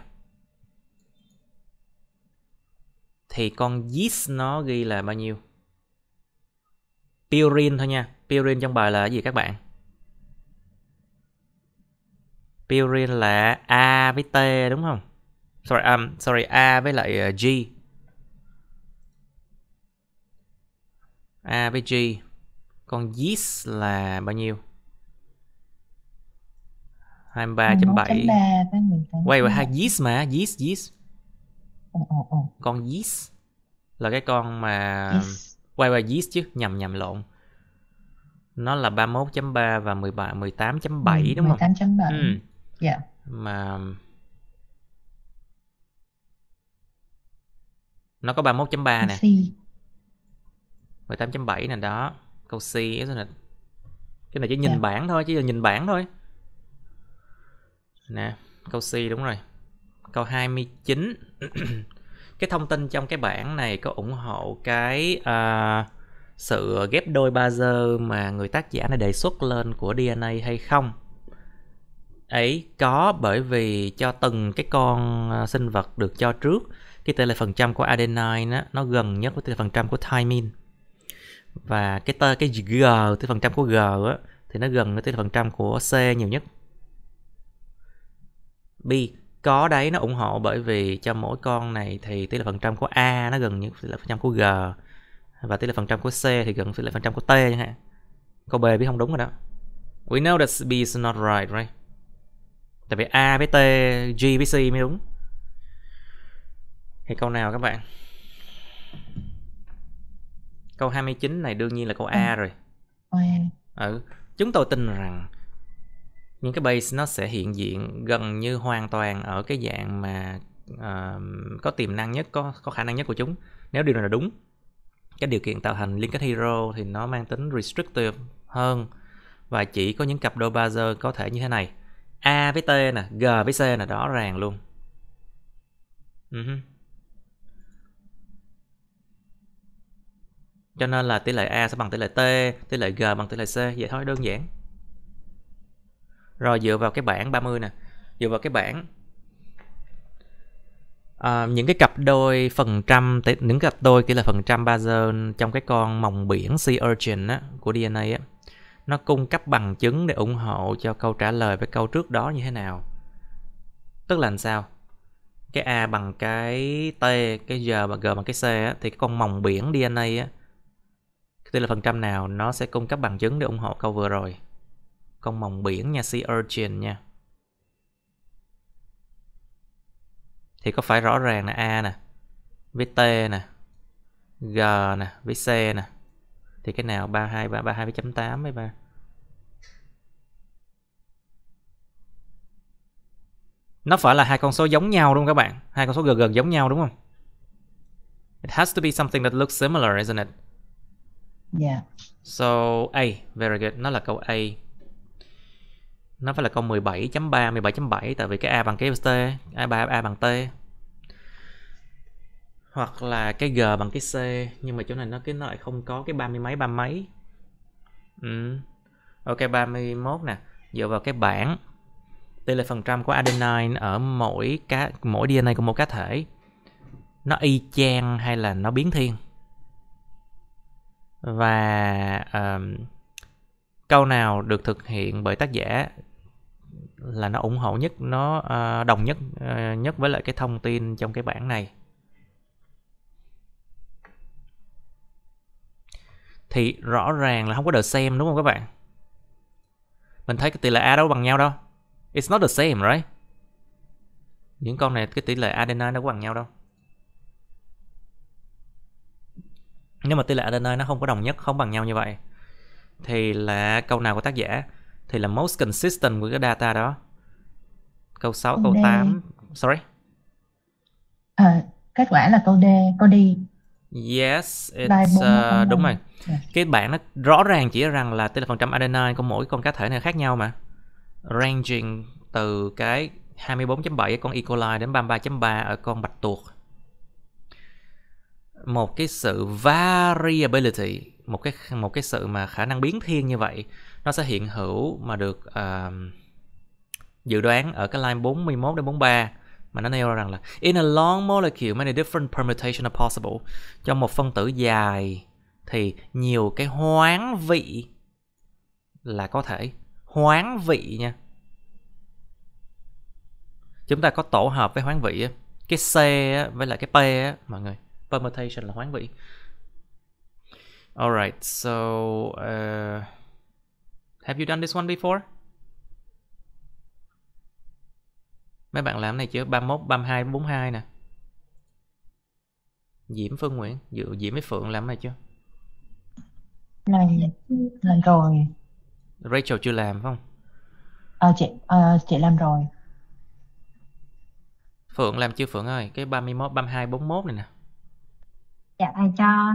thì con yeast nó ghi là bao nhiêu purine thôi nha purine trong bài là gì các bạn Purine là A với T đúng không? Sorry, um, sorry A với lại ờ, G. A với G. Còn yeast là bao nhiêu? 23.7. Quay về hai yeast mà, yeast yeast. Ồ, ồ, ồ. Con yeast là cái con mà yes. quay qua yeast chứ, nhầm nhầm lộn nó là 31.3 và 17 18.7 đúng 18 không? 18.7. Ừ. Yeah. Dạ. Mà nó có 31.3 nè. C. 18.7 nè đó. Câu C cái này. Cái này chỉ nhìn yeah. Dạ. bảng thôi chứ nhìn bảng thôi. Nè, câu C đúng rồi. Câu 29. cái thông tin trong cái bảng này có ủng hộ cái uh, sự ghép đôi ba giờ mà người tác giả này đề xuất lên của DNA hay không? ấy có bởi vì cho từng cái con à, sinh vật được cho trước cái tỷ lệ phần trăm của adenine đó, nó gần nhất với tỷ lệ phần trăm của thymine và cái tơ cái g tỷ phần trăm của g á, thì nó gần với tỷ lệ phần trăm của c nhiều nhất b có đấy nó ủng hộ bởi vì cho mỗi con này thì tỷ lệ phần trăm của a nó gần nhất tỷ lệ phần trăm của g và tỷ lệ phần trăm của c thì gần tỷ lệ phần trăm của t chẳng hạn câu b biết không đúng rồi đó we know that b is not right right tại vì a với t g với c mới đúng thì câu nào các bạn câu 29 này đương nhiên là câu a ừ. rồi ừ chúng tôi tin rằng những cái base nó sẽ hiện diện gần như hoàn toàn ở cái dạng mà uh, có tiềm năng nhất có có khả năng nhất của chúng nếu điều này là đúng cái điều kiện tạo thành liên kết hero thì nó mang tính restrictive hơn và chỉ có những cặp đôi buzzer có thể như thế này A với T nè, G với C nè, rõ ràng luôn. Uh-huh. Cho nên là tỷ lệ A sẽ bằng tỷ lệ T, tỷ lệ G bằng tỷ lệ C, vậy thôi đơn giản. Rồi dựa vào cái bảng 30 nè, dựa vào cái bảng à, những cái cặp đôi phần trăm những cặp đôi kia là phần trăm bazơ trong cái con mỏng biển sea urchin á của DNA á nó cung cấp bằng chứng để ủng hộ cho câu trả lời với câu trước đó như thế nào tức là làm sao cái a bằng cái t cái g và g bằng cái c á, thì cái con mòng biển dna á tức là phần trăm nào nó sẽ cung cấp bằng chứng để ủng hộ câu vừa rồi con mòng biển nha sea urchin nha thì có phải rõ ràng là a nè với t nè g nè với c nè thì cái nào 323 32.8 với 3 nó phải là hai con số giống nhau đúng không các bạn hai con số gần gần giống nhau đúng không it has to be something that looks similar isn't it yeah dạ. so A very good nó là câu A nó phải là câu 17.3 17.7 tại vì cái A bằng cái T A, A, A bằng T hoặc là cái g bằng cái c nhưng mà chỗ này nó cái nó lại không có cái ba mươi mấy ba mấy ừ. ok 31 nè dựa vào cái bảng tỷ lệ phần trăm của adenine ở mỗi cá mỗi DNA của một cá thể nó y chang hay là nó biến thiên và um, câu nào được thực hiện bởi tác giả là nó ủng hộ nhất nó uh, đồng nhất uh, nhất với lại cái thông tin trong cái bảng này thì rõ ràng là không có the same đúng không các bạn? Mình thấy cái tỷ lệ A đâu bằng nhau đâu. It's not the same, right? Những con này cái tỷ lệ adenine nó có bằng nhau đâu. Nếu mà tỷ lệ adenine nó không có đồng nhất, không bằng nhau như vậy thì là câu nào của tác giả thì là most consistent của cái data đó. Câu 6, câu, câu 8. Sorry. À, kết quả là câu D, câu D. Yes, it's, uh, đúng rồi. Cái bảng nó rõ ràng chỉ rằng là tỷ lệ phần trăm adenine của mỗi con cá thể này khác nhau mà. Ranging từ cái 24.7 con E. coli đến 33.3 ở con bạch tuộc. Một cái sự variability, một cái một cái sự mà khả năng biến thiên như vậy nó sẽ hiện hữu mà được uh, dự đoán ở cái line 41 đến 43 mà nó nêu ra rằng là in a long molecule many different permutations are possible trong một phân tử dài thì nhiều cái hoán vị là có thể hoán vị nha chúng ta có tổ hợp với hoán vị cái C với lại cái P á mọi người permutation là hoán vị alright so uh, have you done this one before Mấy bạn làm này chưa? 31, 32, 42 nè Diễm Phương Nguyễn Dự Diễm với Phượng làm này chưa? Này, làm rồi Rachel chưa làm không? À, chị, à, chị làm rồi Phượng làm chưa Phượng ơi? Cái 31, 32, 41 này nè Dạ thầy cho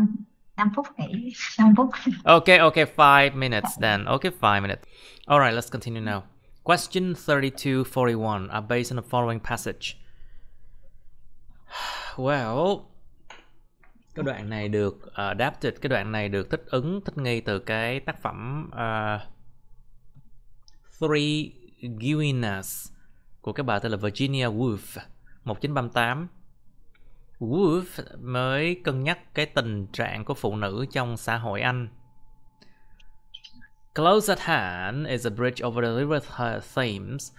5 phút nghỉ 5 phút Ok, ok, 5 minutes then Ok, 5 minutes Alright, let's continue now Question 3241 are based on the following passage. Well, cái đoạn này được ờ, adapted, cái đoạn này được thích ứng, thích nghi từ cái tác phẩm uh, Three Guineas của cái bà tên là Virginia Woolf 1938. Woolf mới cân nhắc cái tình trạng của phụ nữ trong xã hội Anh Close at hand is a bridge over the River Thames,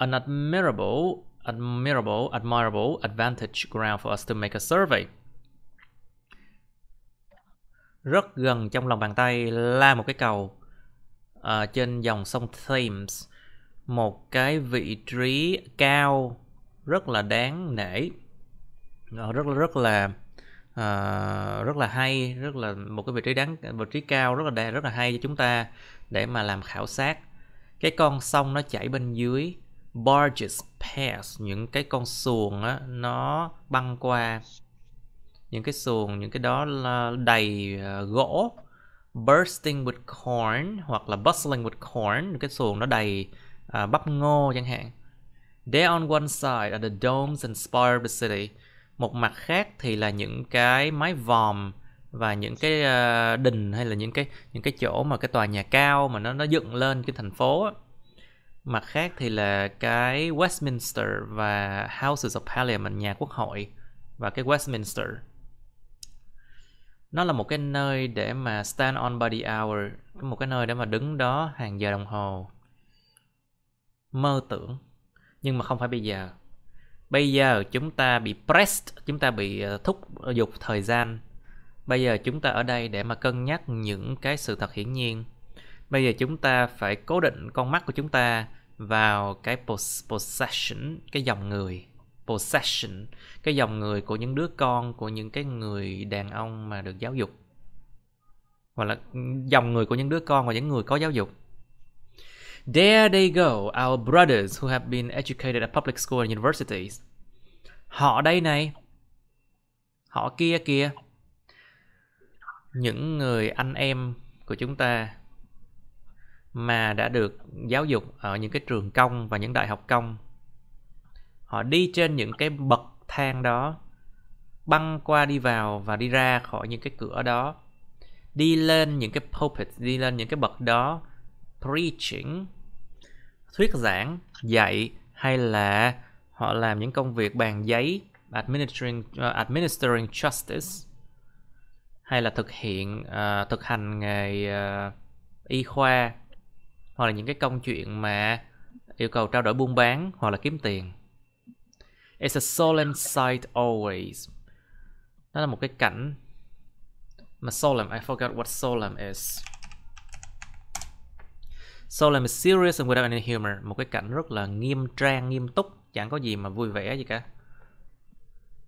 an admirable, admirable, admirable advantage ground for us to make a survey. Rất gần trong lòng bàn tay là một cái cầu à, trên dòng sông Thames, một cái vị trí cao rất là đáng nể, ờ, rất là rất là uh, rất là hay rất là một cái vị trí đáng vị trí cao rất là đẹp rất là hay cho chúng ta để mà làm khảo sát cái con sông nó chảy bên dưới barges pass những cái con xuồng á nó băng qua những cái xuồng những cái đó là đầy ờ, gỗ bursting with corn hoặc là bustling with corn những cái xuồng nó đầy uh, bắp ngô chẳng hạn there on one side are the domes and spire of the city một mặt khác thì là những cái mái vòm và những cái ờ, đình hay là những cái những cái chỗ mà cái tòa nhà cao mà nó nó dựng lên cái thành phố á. mặt khác thì là cái Westminster và Houses of Parliament nhà quốc hội và cái Westminster nó là một cái nơi để mà stand on body hour một cái nơi để mà đứng đó hàng giờ đồng hồ mơ tưởng nhưng mà không phải bây giờ bây giờ chúng ta bị pressed chúng ta bị ờ, thúc giục thời gian Bây giờ chúng ta ở đây để mà cân nhắc những cái sự thật hiển nhiên. Bây giờ chúng ta phải cố định con mắt của chúng ta vào cái possession, cái dòng người possession, cái dòng người của những đứa con của những cái người đàn ông mà được giáo dục. Hoặc là dòng người của những đứa con và những người có giáo dục. There they go, our brothers who have been educated at public school and universities. Họ đây này. Họ kia kia những người anh em của chúng ta mà đã được giáo dục ở những cái trường công và những đại học công họ đi trên những cái bậc thang đó băng qua đi vào và đi ra khỏi những cái cửa đó đi lên những cái pulpit đi lên những cái bậc đó preaching thuyết giảng dạy hay là họ làm những công việc bàn giấy administering uh, administering justice hay là thực hiện uh, thực hành nghề uh, y khoa hoặc là những cái công chuyện mà yêu cầu trao đổi buôn bán hoặc là kiếm tiền. It's a solemn sight always. Đó là một cái cảnh mà solemn, I forgot what solemn is. Solemn is serious and without any humor. Một cái cảnh rất là nghiêm trang, nghiêm túc, chẳng có gì mà vui vẻ gì cả.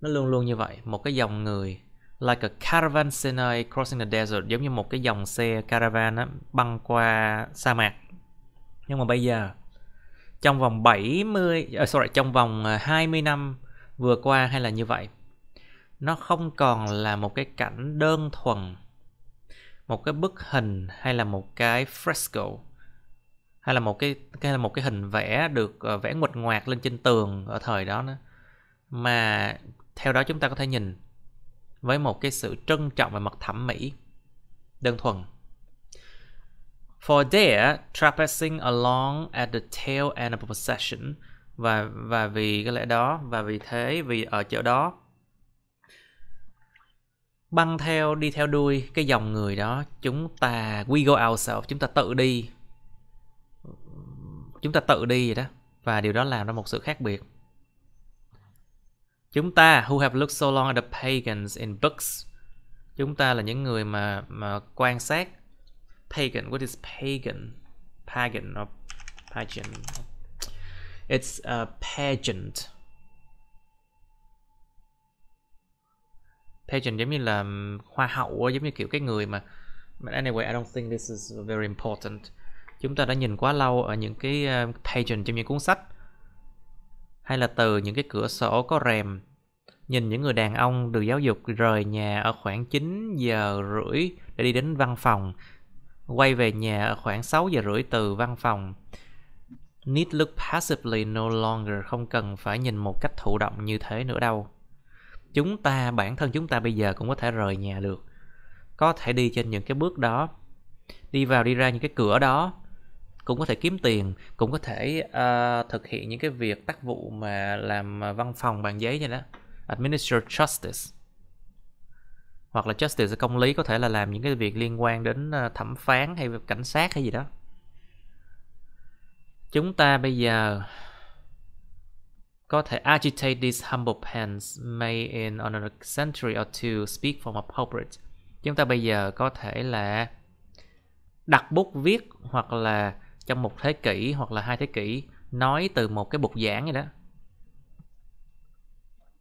Nó luôn luôn như vậy, một cái dòng người like a caravan scenery crossing the desert giống như một cái dòng xe caravan á, băng qua sa mạc nhưng mà bây giờ trong vòng 70 uh, ờ, sorry trong vòng 20 ờ, năm vừa qua hay là như vậy nó không còn là một cái cảnh đơn thuần một cái bức hình hay là một cái fresco hay là một cái hay là một cái hình vẽ được ờ, vẽ nguệch ngoạc lên trên tường ở thời đó nữa mà theo đó chúng ta có thể nhìn với một cái sự trân trọng về mặt thẩm mỹ đơn thuần For there, traversing along at the tail end of a procession và và vì cái lẽ đó và vì thế vì ở chỗ đó băng theo đi theo đuôi cái dòng người đó chúng ta we go ourselves chúng ta tự đi chúng ta tự đi vậy đó và điều đó làm ra một sự khác biệt Chúng ta who have looked so long at the pagans in books. Chúng ta là những người mà mà quan sát pagan. What is pagan? Pagan or pageant? It's a pageant. Pageant giống như là hoa hậu giống như kiểu cái người mà But anyway, I don't think this is very important. Chúng ta đã nhìn quá lâu ở những cái ờ, pageant trong những cuốn sách hay là từ những cái cửa sổ có rèm nhìn những người đàn ông được giáo dục rời nhà ở khoảng 9 giờ rưỡi để đi đến văn phòng quay về nhà ở khoảng 6 giờ rưỡi từ văn phòng need look passively no longer không cần phải nhìn một cách thụ động như thế nữa đâu chúng ta bản thân chúng ta bây giờ cũng có thể rời nhà được có thể đi trên những cái bước đó đi vào đi ra những cái cửa đó cũng có thể kiếm tiền cũng có thể uh, thực hiện những cái việc tác vụ mà làm ờ, văn phòng bàn giấy như đó administrative justice hoặc là justice công lý có thể là làm những cái việc liên quan đến ờ, thẩm phán hay cảnh sát hay gì đó chúng ta bây giờ có thể agitate these humble pens may in another century or two speak from a pulpit chúng ta bây giờ có thể là đặt bút viết hoặc là trong một thế kỷ hoặc là hai thế kỷ nói từ một cái bục giảng vậy đó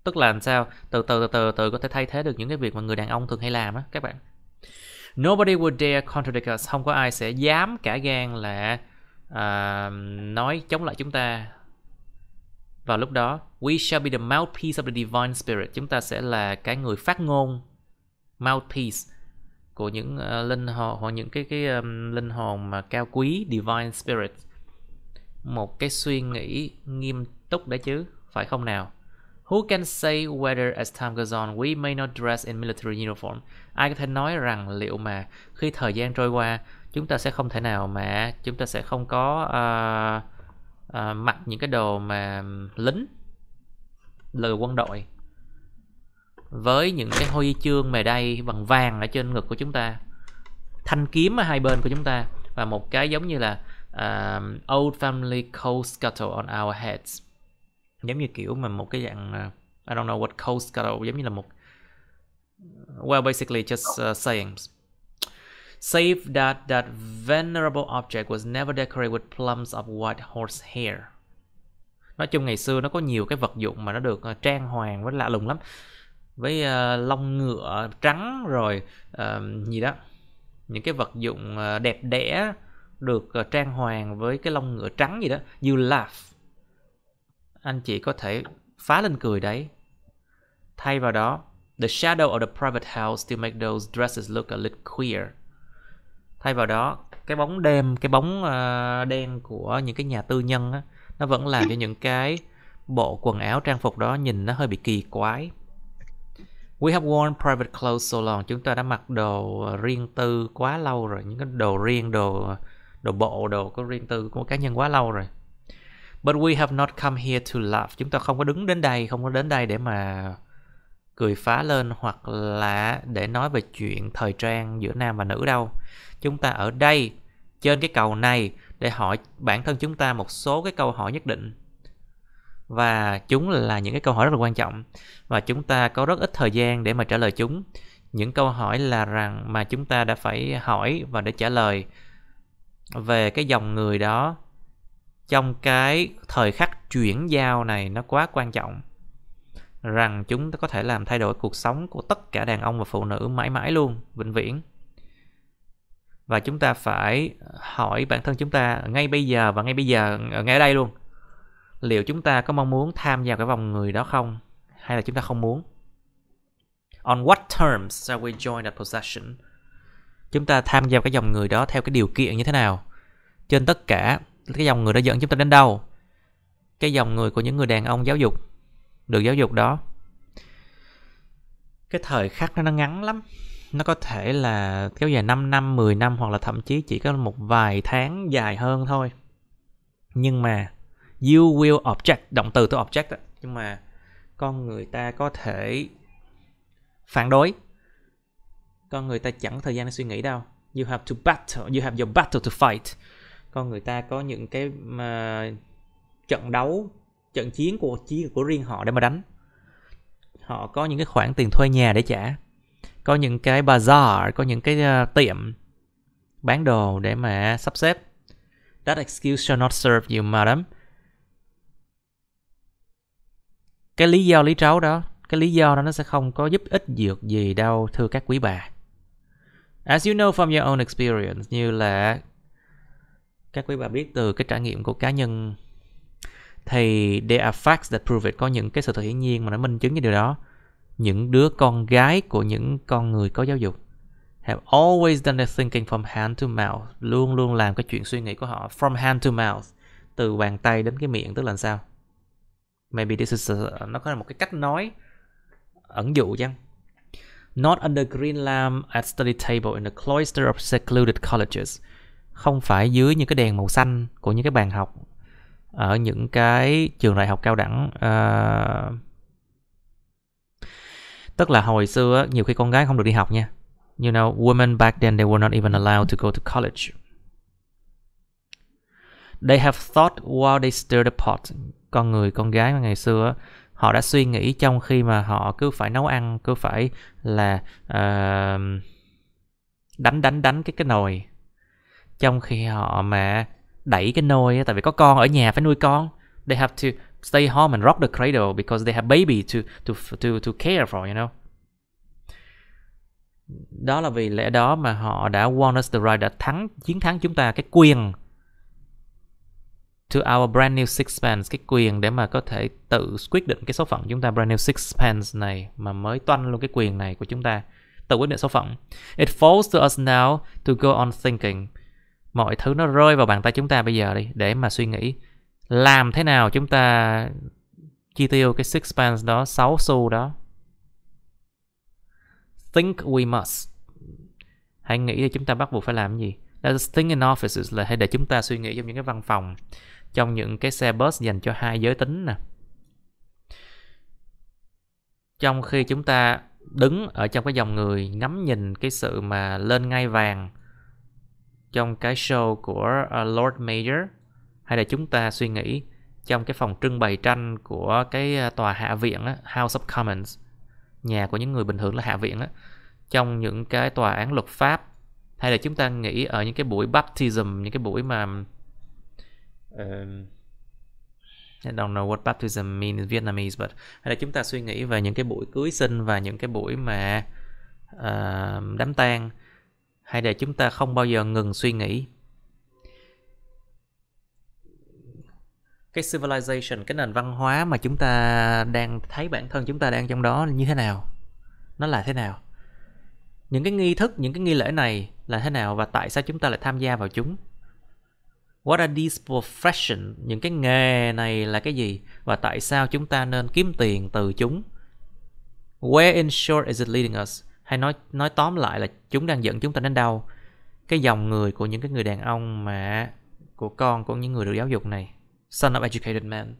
tức là làm sao từ từ từ từ từ có thể thay thế được những cái việc mà người đàn ông thường hay làm á các bạn nobody would dare contradict us không có ai sẽ dám cả gan là uh, nói chống lại chúng ta vào lúc đó we shall be the mouthpiece of the divine spirit chúng ta sẽ là cái người phát ngôn mouthpiece của những uh, linh hồn hoặc những cái cái um, linh hồn mà cao quý divine spirit một cái suy nghĩ nghiêm túc đấy chứ phải không nào Who can say whether as time goes on we may not dress in military uniform? Ai có thể nói rằng liệu mà khi thời gian trôi qua chúng ta sẽ không thể nào mà chúng ta sẽ không có uh, uh, mặc những cái đồ mà lính lời quân đội với những cái huy chương mề đay bằng vàng ở trên ngực của chúng ta thanh kiếm ở hai bên của chúng ta và một cái giống như là uh, old family coat scuttle on our heads giống như kiểu mà một cái dạng uh, I don't know what coat scuttle giống như là một well basically just uh, sayings save that that venerable object was never decorated with plumes of white horse hair. Nói chung ngày xưa nó có nhiều cái vật dụng mà nó được ờ, trang hoàng với lạ lùng lắm với uh, lông ngựa trắng rồi uh, gì đó những cái vật dụng uh, đẹp đẽ được uh, trang hoàng với cái lông ngựa trắng gì đó you laugh anh chị có thể phá lên cười đấy thay vào đó the shadow of the private house still make those dresses look a little queer thay vào đó cái bóng đêm cái bóng uh, đen của những cái nhà tư nhân á, nó vẫn làm cho những cái bộ quần áo trang phục đó nhìn nó hơi bị kỳ quái We have worn private clothes so long. Chúng ta đã mặc đồ riêng tư quá lâu rồi. Những cái đồ riêng, đồ đồ bộ, đồ có riêng tư của cá nhân quá lâu rồi. But we have not come here to laugh. Chúng ta không có đứng đến đây, không có đến đây để mà cười phá lên hoặc là để nói về chuyện thời trang giữa nam và nữ đâu. Chúng ta ở đây trên cái cầu này để hỏi bản thân chúng ta một số cái câu hỏi nhất định và chúng là những cái câu hỏi rất là quan trọng và chúng ta có rất ít thời gian để mà trả lời chúng những câu hỏi là rằng mà chúng ta đã phải hỏi và để trả lời về cái dòng người đó trong cái thời khắc chuyển giao này nó quá quan trọng rằng chúng ta có thể làm thay đổi cuộc sống của tất cả đàn ông và phụ nữ mãi mãi luôn vĩnh viễn và chúng ta phải hỏi bản thân chúng ta ngay bây giờ và ngay bây giờ ngay ở đây luôn liệu chúng ta có mong muốn tham gia cái vòng người đó không hay là chúng ta không muốn on what terms shall we join that possession chúng ta tham gia cái dòng người đó theo cái điều kiện như thế nào trên tất cả cái dòng người đó dẫn chúng ta đến đâu cái dòng người của những người đàn ông giáo dục được giáo dục đó cái thời khắc nó ngắn lắm nó có thể là kéo dài 5 năm, 10 năm hoặc là thậm chí chỉ có một vài tháng dài hơn thôi. Nhưng mà you will object động từ tôi object nhưng mà con người ta có thể phản đối con người ta chẳng có thời gian để suy nghĩ đâu you have to battle you have your battle to fight con người ta có những cái mà trận đấu trận chiến của chiến của riêng họ để mà đánh họ có những cái khoản tiền thuê nhà để trả có những cái bazaar có những cái ờ, tiệm bán đồ để mà sắp xếp that excuse shall not serve you madam cái lý do lý trấu đó cái lý do đó nó sẽ không có giúp ích dược gì đâu thưa các quý bà as you know from your own experience như là các quý bà biết từ cái trải nghiệm của cá nhân thì there are facts that prove it có những cái sự thật hiển nhiên mà nó minh chứng cái điều đó những đứa con gái của những con người có giáo dục have always done their thinking from hand to mouth luôn luôn làm cái chuyện suy nghĩ của họ from hand to mouth từ bàn tay đến cái miệng tức là sao Maybe this is a, nó có là một cái cách nói ẩn dụ chăng? Not under green lamp at study table in the cloister of secluded colleges. Không phải dưới những cái đèn màu xanh của những cái bàn học ở những cái trường đại học cao đẳng uh... tức là hồi xưa nhiều khi con gái không được đi học nha. You know, women back then they were not even allowed to go to college. They have thought while they stirred the pot con người con gái mà ngày xưa họ đã suy nghĩ trong khi mà họ cứ phải nấu ăn cứ phải là uh, đánh đánh đánh cái cái nồi trong khi họ mà đẩy cái nồi tại vì có con ở nhà phải nuôi con they have to stay home and rock the cradle because they have baby to to to to care for you know đó là vì lẽ đó mà họ đã won us the right đã thắng chiến thắng chúng ta cái quyền to our brand new sixpence cái quyền để mà có thể tự quyết định cái số phận chúng ta brand new sixpence này mà mới toanh luôn cái quyền này của chúng ta tự quyết định số phận it falls to us now to go on thinking mọi thứ nó rơi vào bàn tay chúng ta bây giờ đi để mà suy nghĩ làm thế nào chúng ta chi tiêu cái sixpence đó 6 xu đó think we must hãy nghĩ là chúng ta bắt buộc phải làm gì Let's think in offices là hãy để chúng ta suy nghĩ trong những cái văn phòng trong những cái xe bus dành cho hai giới tính nè trong khi chúng ta đứng ở trong cái dòng người ngắm nhìn cái sự mà lên ngai vàng trong cái show của ờ, Lord Mayor hay là chúng ta suy nghĩ trong cái phòng trưng bày tranh của cái ờ, tòa hạ viện á, House of Commons nhà của những người bình thường là hạ viện á, trong những cái tòa án luật pháp hay là chúng ta nghĩ ở những cái buổi baptism những cái buổi mà um, I don't know what baptism means in Vietnamese but hay là chúng ta suy nghĩ về những cái buổi cưới sinh và những cái buổi mà uh, đám tang hay là chúng ta không bao giờ ngừng suy nghĩ cái civilization cái nền văn hóa mà chúng ta đang thấy bản thân chúng ta đang trong đó như thế nào nó là thế nào những cái nghi thức những cái nghi lễ này là thế nào và tại sao chúng ta lại tham gia vào chúng What are these professions? Những cái nghề này là cái gì? Và tại sao chúng ta nên kiếm tiền từ chúng? Where in short is it leading us? Hay nói nói tóm lại là chúng đang dẫn chúng ta đến đâu? Cái dòng người của những cái người đàn ông mà của con của những người được giáo dục này. Son of educated men.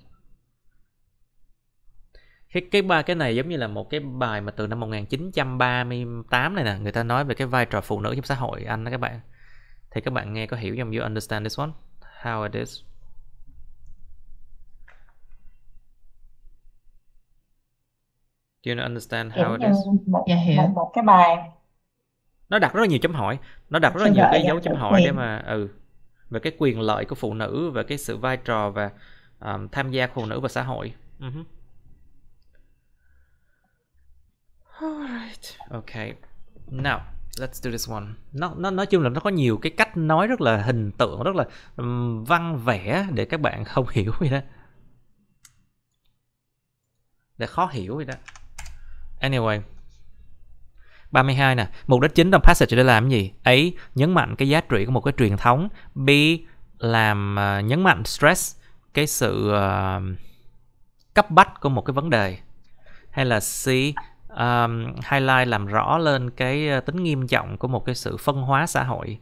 Cái, cái ba cái này giống như là một cái bài mà từ năm 1938 này nè, người ta nói về cái vai trò phụ nữ trong xã hội Anh đó các bạn. Thì các bạn nghe có hiểu không? You understand this one? how it is Do you understand how it is? Một, dạ hiểu. Một, một cái bài nó đặt rất là nhiều chấm hỏi nó đặt rất là nhiều cái dấu chấm hỏi để mà ừ về cái quyền lợi của phụ nữ và cái sự vai trò và um, tham gia của phụ nữ và xã hội uh-huh. Mm-hmm. alright okay now Let's do this one. Nó nó nói chung là nó có nhiều cái cách nói rất là hình tượng, rất là um, văn vẻ để các bạn không hiểu vậy đó. Để khó hiểu vậy đó. Anyway. 32 nè, mục đích chính trong passage để làm gì? Ấy, nhấn mạnh cái giá trị của một cái truyền thống, B làm uh, nhấn mạnh stress cái sự uh, cấp bách của một cái vấn đề hay là C um, highlight làm rõ lên cái ờ, tính nghiêm trọng của một cái sự phân hóa xã hội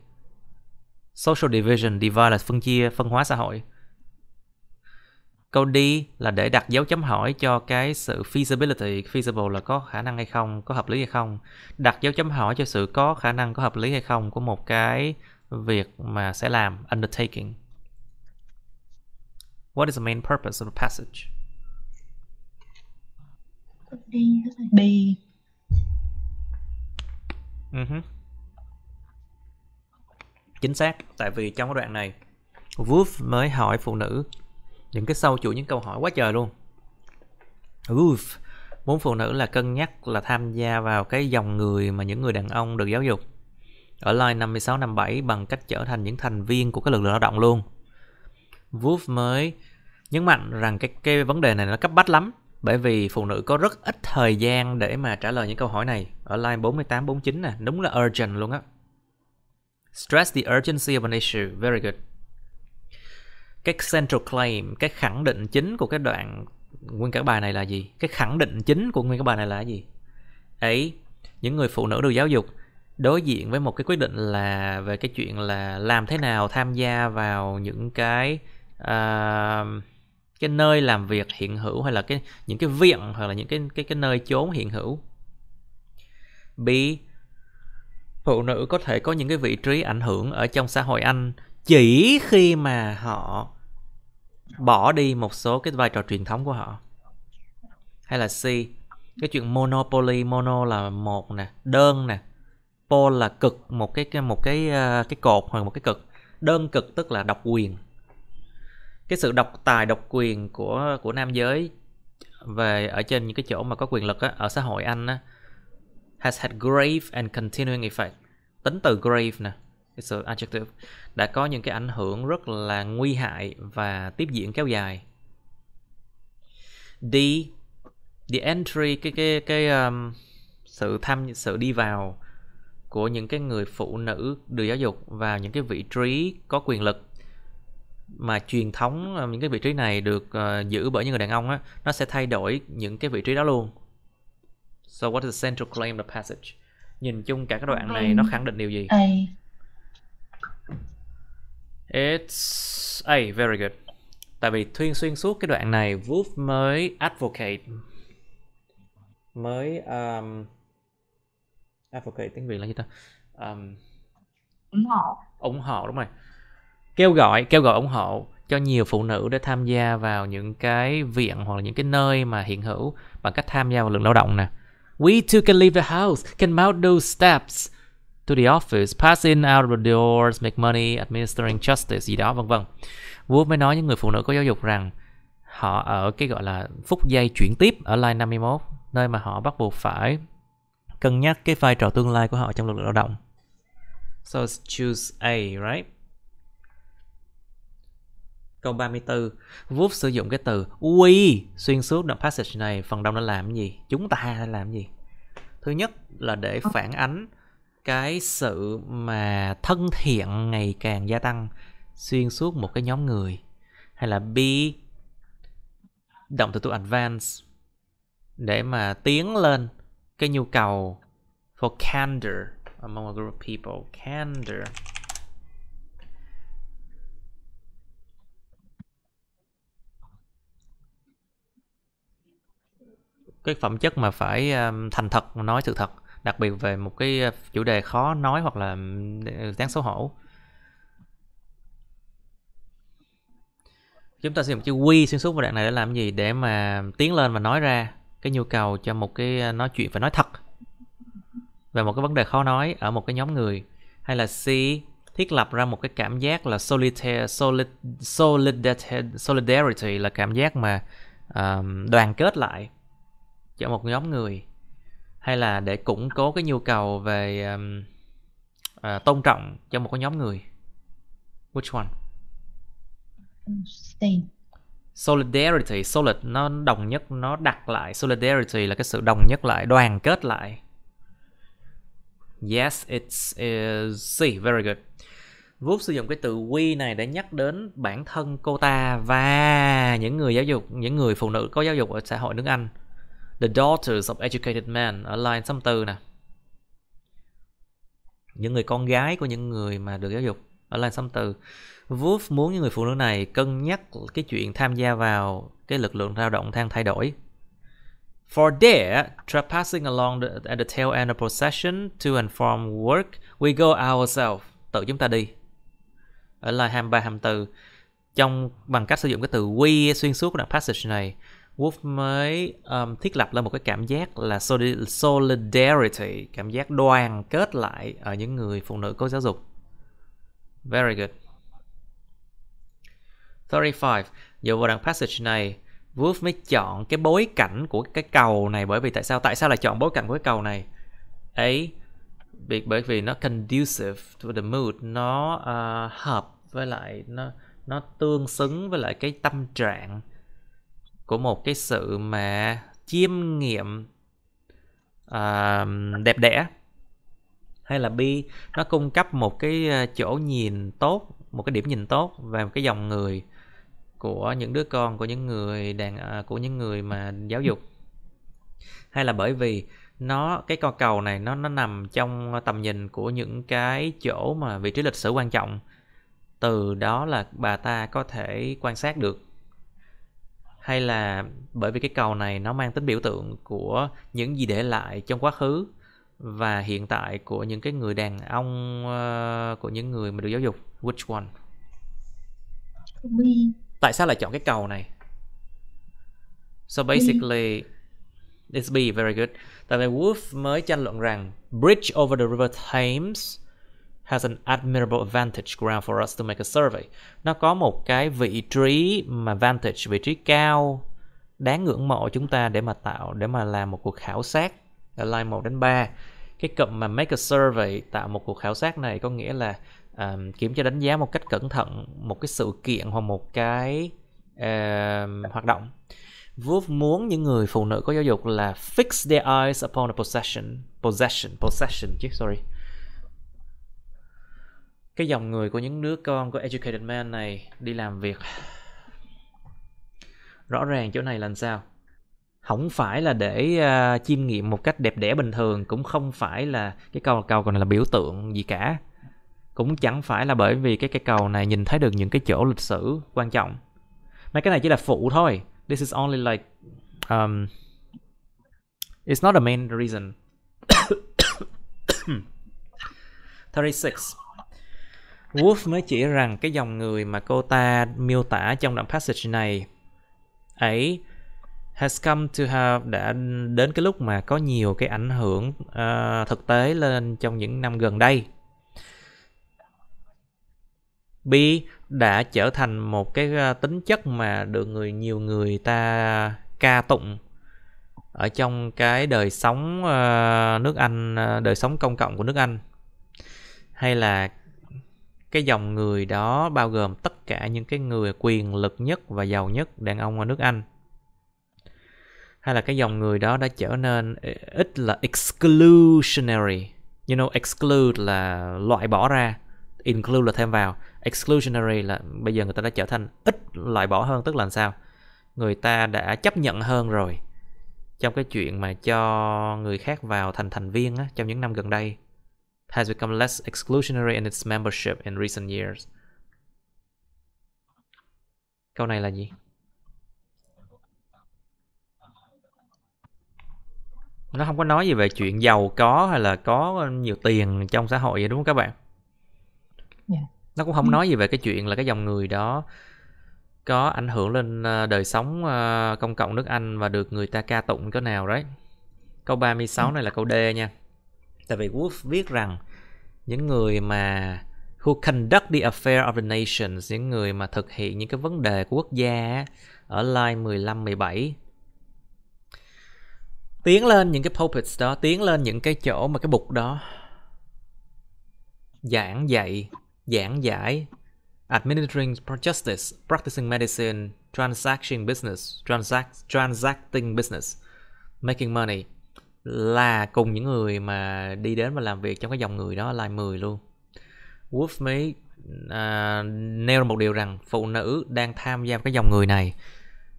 social division divide là phân chia phân hóa xã hội câu D là để đặt dấu chấm hỏi cho cái sự feasibility feasible là có khả năng hay không có hợp lý hay không đặt dấu chấm hỏi cho sự có khả năng có hợp lý hay không của một cái việc mà sẽ làm undertaking what is the main purpose of a passage D rất B ừ chính xác tại vì trong cái đoạn này Wolf mới hỏi phụ nữ những cái sâu chuỗi những câu hỏi quá trời luôn Wolf muốn phụ nữ là cân nhắc là tham gia vào cái dòng người mà những người đàn ông được giáo dục ở line 56 57 bằng cách trở thành những thành viên của cái lực lượng lao động luôn. Wolf mới nhấn mạnh rằng cái cái vấn đề này nó cấp bách lắm bởi vì phụ nữ có rất ít thời gian để mà trả lời những câu hỏi này ở line 48 49 nè, đúng là urgent luôn á. Stress the urgency of an issue, very good. Cái central claim, cái khẳng định chính của cái đoạn nguyên cả bài này là gì? Cái khẳng định chính của nguyên cả bài này là gì? Ấy, những người phụ nữ được giáo dục đối diện với một cái quyết định là về cái chuyện là làm thế nào tham gia vào những cái uh, cái nơi làm việc hiện hữu hay là cái những cái viện hoặc là những cái cái cái nơi chốn hiện hữu. B. Phụ nữ có thể có những cái vị trí ảnh hưởng ở trong xã hội Anh chỉ khi mà họ bỏ đi một số cái vai trò truyền thống của họ. Hay là C. Cái chuyện monopoly, mono là một nè, đơn nè, pole là cực một cái một cái một cái, à, cái cột hoặc một cái cực. Đơn cực tức là độc quyền cái sự độc tài độc quyền của của nam giới về ở trên những cái chỗ mà có quyền lực á, ở xã hội Anh á, has had grave and continuing effect. Tính từ grave nè, cái sự adjective đã có những cái ảnh hưởng rất là nguy hại và tiếp diễn kéo dài. D the entry cái cái cái um, sự tham sự đi vào của những cái người phụ nữ được giáo dục vào những cái vị trí có quyền lực mà truyền thống ờ, những cái vị trí này được ờ, giữ bởi những người đàn ông á nó sẽ thay đổi những cái vị trí đó luôn so what is the central claim of the passage nhìn chung cả cái đoạn này nó khẳng định điều gì it's a very good tại vì thuyên xuyên suốt cái đoạn này Wolf mới advocate mới um, advocate tiếng việt là gì ta um, ủng hộ ủng hộ đúng rồi kêu gọi kêu gọi ủng hộ cho nhiều phụ nữ để tham gia vào những cái viện hoặc là những cái nơi mà hiện hữu bằng cách tham gia vào lượng lao động nè. We too can leave the house, can mount those steps to the office, pass in out of the doors, make money, administering justice gì đó vân vân. Vua mới nói những người phụ nữ có giáo dục rằng họ ở cái gọi là phút giây chuyển tiếp ở line 51, nơi mà họ bắt buộc phải cân nhắc cái vai trò tương lai của họ trong lực lượng lao động. So choose A, right? Câu 34 Wolf sử dụng cái từ we xuyên suốt đoạn passage này phần đông nó làm gì? Chúng ta đã làm gì? Thứ nhất là để ờ. phản ánh cái sự mà thân thiện ngày càng gia tăng xuyên suốt một cái nhóm người hay là be động từ to advance để mà tiến lên cái nhu cầu for candor among a group of people candor cái phẩm chất mà phải thành thật nói sự thật đặc biệt về một cái ờ, chủ đề khó nói hoặc là ờ, đáng xấu hổ chúng ta sử dụng chữ quy xuyên suốt vào đoạn này để làm gì để mà tiến lên và nói ra cái nhu cầu cho một cái ờ, nói chuyện phải nói thật về một cái vấn đề khó nói ở một cái nhóm người hay là C thiết lập ra một cái cảm giác là solitaire, solid, solidarity, solidarity là cảm giác mà um, đoàn kết lại cho một nhóm người hay là để củng cố cái nhu cầu về um, uh, tôn trọng cho một cái nhóm người which one Stay. solidarity solid nó đồng nhất nó đặt lại solidarity là cái sự đồng nhất lại đoàn kết lại yes it's uh, see very good Vuốt sử dụng cái từ we này để nhắc đến bản thân cô ta và những người giáo dục, những người phụ nữ có giáo dục ở xã hội nước Anh The daughters of educated men ở line 64 nè. Những người con gái của những người mà được giáo dục ở line 64. Wolf muốn những người phụ nữ này cân nhắc cái chuyện tham gia vào cái lực lượng lao động đang thay đổi. For there, trespassing along the, at the tail end of procession to and from work, we go ourselves. Tự chúng ta đi. Ở line 23, 24 trong bằng cách sử dụng cái từ we xuyên suốt đoạn passage này Wolf mới um, thiết lập lên một cái cảm giác là solidarity, cảm giác đoàn kết lại ở những người phụ nữ có giáo dục. Very good. 35. Dựa vào đoạn passage này, Wolf mới chọn cái bối cảnh của cái cầu này bởi vì tại sao? Tại sao lại chọn bối cảnh của cái cầu này? Ấy việc bởi vì nó conducive to the mood, nó uh, hợp với lại nó nó tương xứng với lại cái tâm trạng của một cái sự mà chiêm nghiệm uh, đẹp đẽ hay là bi nó cung cấp một cái à, chỗ nhìn tốt một cái điểm nhìn tốt về một cái dòng người của những đứa con của những người đàn à, của những người mà giáo dục hay là bởi vì nó cái con cầu này nó nó nằm trong tầm nhìn của những cái chỗ mà vị trí lịch sử quan trọng từ đó là bà ta có thể quan sát được hay là bởi vì cái cầu này nó mang tính biểu tượng của những gì để lại trong quá khứ và hiện tại của những cái người đàn ông ờ, của những người mà được giáo dục which one Me. tại sao lại chọn cái cầu này so basically it's be very good tại vì Wolf mới tranh luận rằng bridge over the river Thames has an admirable vantage ground for us to make a survey. Nó có một cái vị trí mà vantage, vị trí cao đáng ngưỡng mộ chúng ta để mà tạo để mà làm một cuộc khảo sát ở line 1 đến 3. Cái cụm mà make a survey tạo một cuộc khảo sát này có nghĩa là um, kiểm tra đánh giá một cách cẩn thận một cái sự kiện hoặc một cái uh, hoạt động. Wolf muốn những người phụ nữ có giáo dục là fix their eyes upon a possession, possession, possession chứ sorry cái dòng người của những đứa con của educated man này đi làm việc rõ ràng chỗ này làm sao không phải là để uh, chiêm nghiệm một cách đẹp đẽ bình thường cũng không phải là cái cầu cầu còn là biểu tượng gì cả cũng chẳng phải là bởi vì cái cây cầu này nhìn thấy được những cái chỗ lịch sử quan trọng mà cái này chỉ là phụ thôi this is only like um, it's not the main reason 36 Wolf mới chỉ rằng cái dòng người mà cô ta miêu tả trong đoạn passage này ấy has come to have đã đến cái lúc mà có nhiều cái ảnh hưởng uh, thực tế lên trong những năm gần đây. B đã trở thành một cái ờ, tính chất mà được người nhiều người ta ca tụng ở trong cái đời sống uh, nước Anh, đời sống công cộng của nước Anh hay là cái dòng người đó bao gồm tất cả những cái người quyền lực nhất và giàu nhất đàn ông ở nước Anh hay là cái dòng người đó đã trở nên ít là exclusionary you know exclude là loại bỏ ra include là thêm vào exclusionary là bây giờ người ta đã trở thành ít loại bỏ hơn tức là làm sao người ta đã chấp nhận hơn rồi trong cái chuyện mà cho người khác vào thành thành viên á, trong những năm gần đây has become less exclusionary in its membership in recent years. Câu này là gì? Nó không có nói gì về chuyện giàu có hay là có nhiều tiền trong xã hội vậy đúng không các bạn? Yeah. Dạ. Nó cũng không ừ. nói gì về cái chuyện là cái dòng người đó có ảnh hưởng lên ờ, đời sống ờ, công cộng nước Anh và được người ta ca tụng cái nào đấy. Câu 36 ừ. này là câu D nha tại vì Wolf viết rằng những người mà who conduct the affair of the nations những người mà thực hiện những cái vấn đề của quốc gia ở line 15 17 tiến lên những cái pulpits đó tiến lên những cái chỗ mà cái bục đó giảng dạy giảng giải administering justice practicing medicine transaction business transact, transacting business making money là cùng những người mà đi đến và làm việc trong cái dòng người đó là 10 luôn Wolf mới à, nêu một điều rằng phụ nữ đang tham gia vào cái dòng người này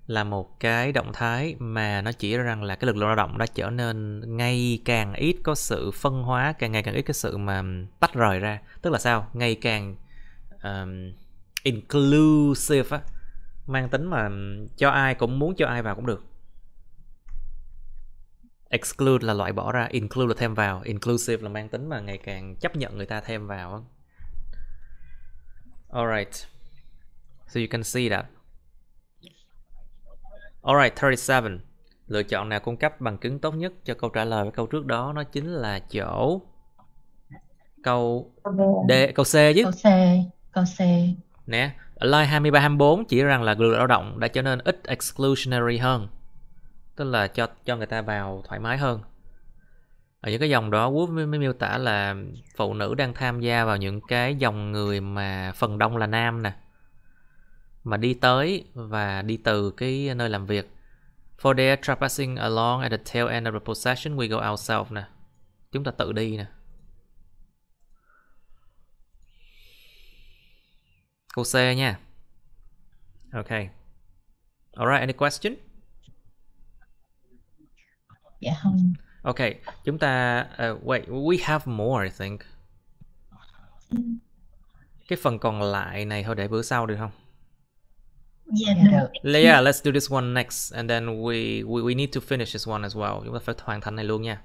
là một cái động thái mà nó chỉ ra rằng là cái lực lượng lao động đã trở nên ngày càng ít có sự phân hóa càng ngày càng ít cái sự mà tách rời ra tức là sao ngày càng um, inclusive á mang tính mà cho ai cũng muốn cho ai vào cũng được exclude là loại bỏ ra include là thêm vào inclusive là mang tính mà ngày càng chấp nhận người ta thêm vào alright so you can see that alright 37 lựa chọn nào cung cấp bằng chứng tốt nhất cho câu trả lời với câu trước đó nó chính là chỗ câu D câu C chứ câu C câu C nè ở line 23 24 chỉ rằng là lực lao động đã trở nên ít exclusionary hơn tức là cho cho người ta vào thoải mái hơn ở những cái dòng đó Wood mới, mới miêu tả là phụ nữ đang tham gia vào những cái dòng người mà phần đông là nam nè mà đi tới và đi từ cái nơi làm việc For they are along at the tail end of the procession we go ourselves nè chúng ta tự đi nè câu C nha ok alright any question Yeah. ok chúng ta uh, wait we have more I think cái phần còn lại này thôi để bữa sau được không Yeah, yeah, let's do this one next and then we, we we need to finish this one as well. Chúng ta phải hoàn thành này luôn nha.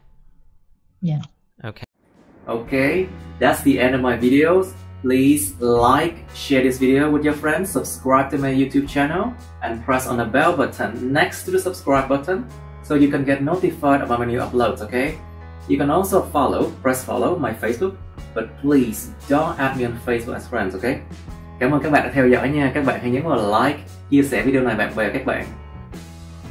Yeah. Okay. Okay, that's the end of my videos. Please like, share this video with your friends, subscribe to my YouTube channel, and press on the bell button next to the subscribe button so you can get notified about my new uploads, okay? You can also follow, press follow my Facebook, but please don't add me on Facebook as friends, okay? Cảm ơn các bạn đã theo dõi nha, các bạn hãy nhấn vào like, chia sẻ video này bạn bè các bạn.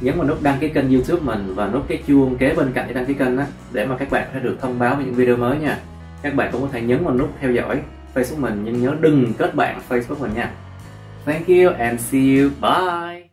Nhấn vào nút đăng ký kênh YouTube mình và nút cái chuông kế bên cạnh để đăng ký kênh á để mà các bạn sẽ được thông báo về những video mới nha. Các bạn cũng có thể nhấn vào nút theo dõi Facebook mình nhưng nhớ đừng kết bạn Facebook mình nha. Thank you and see you. Bye.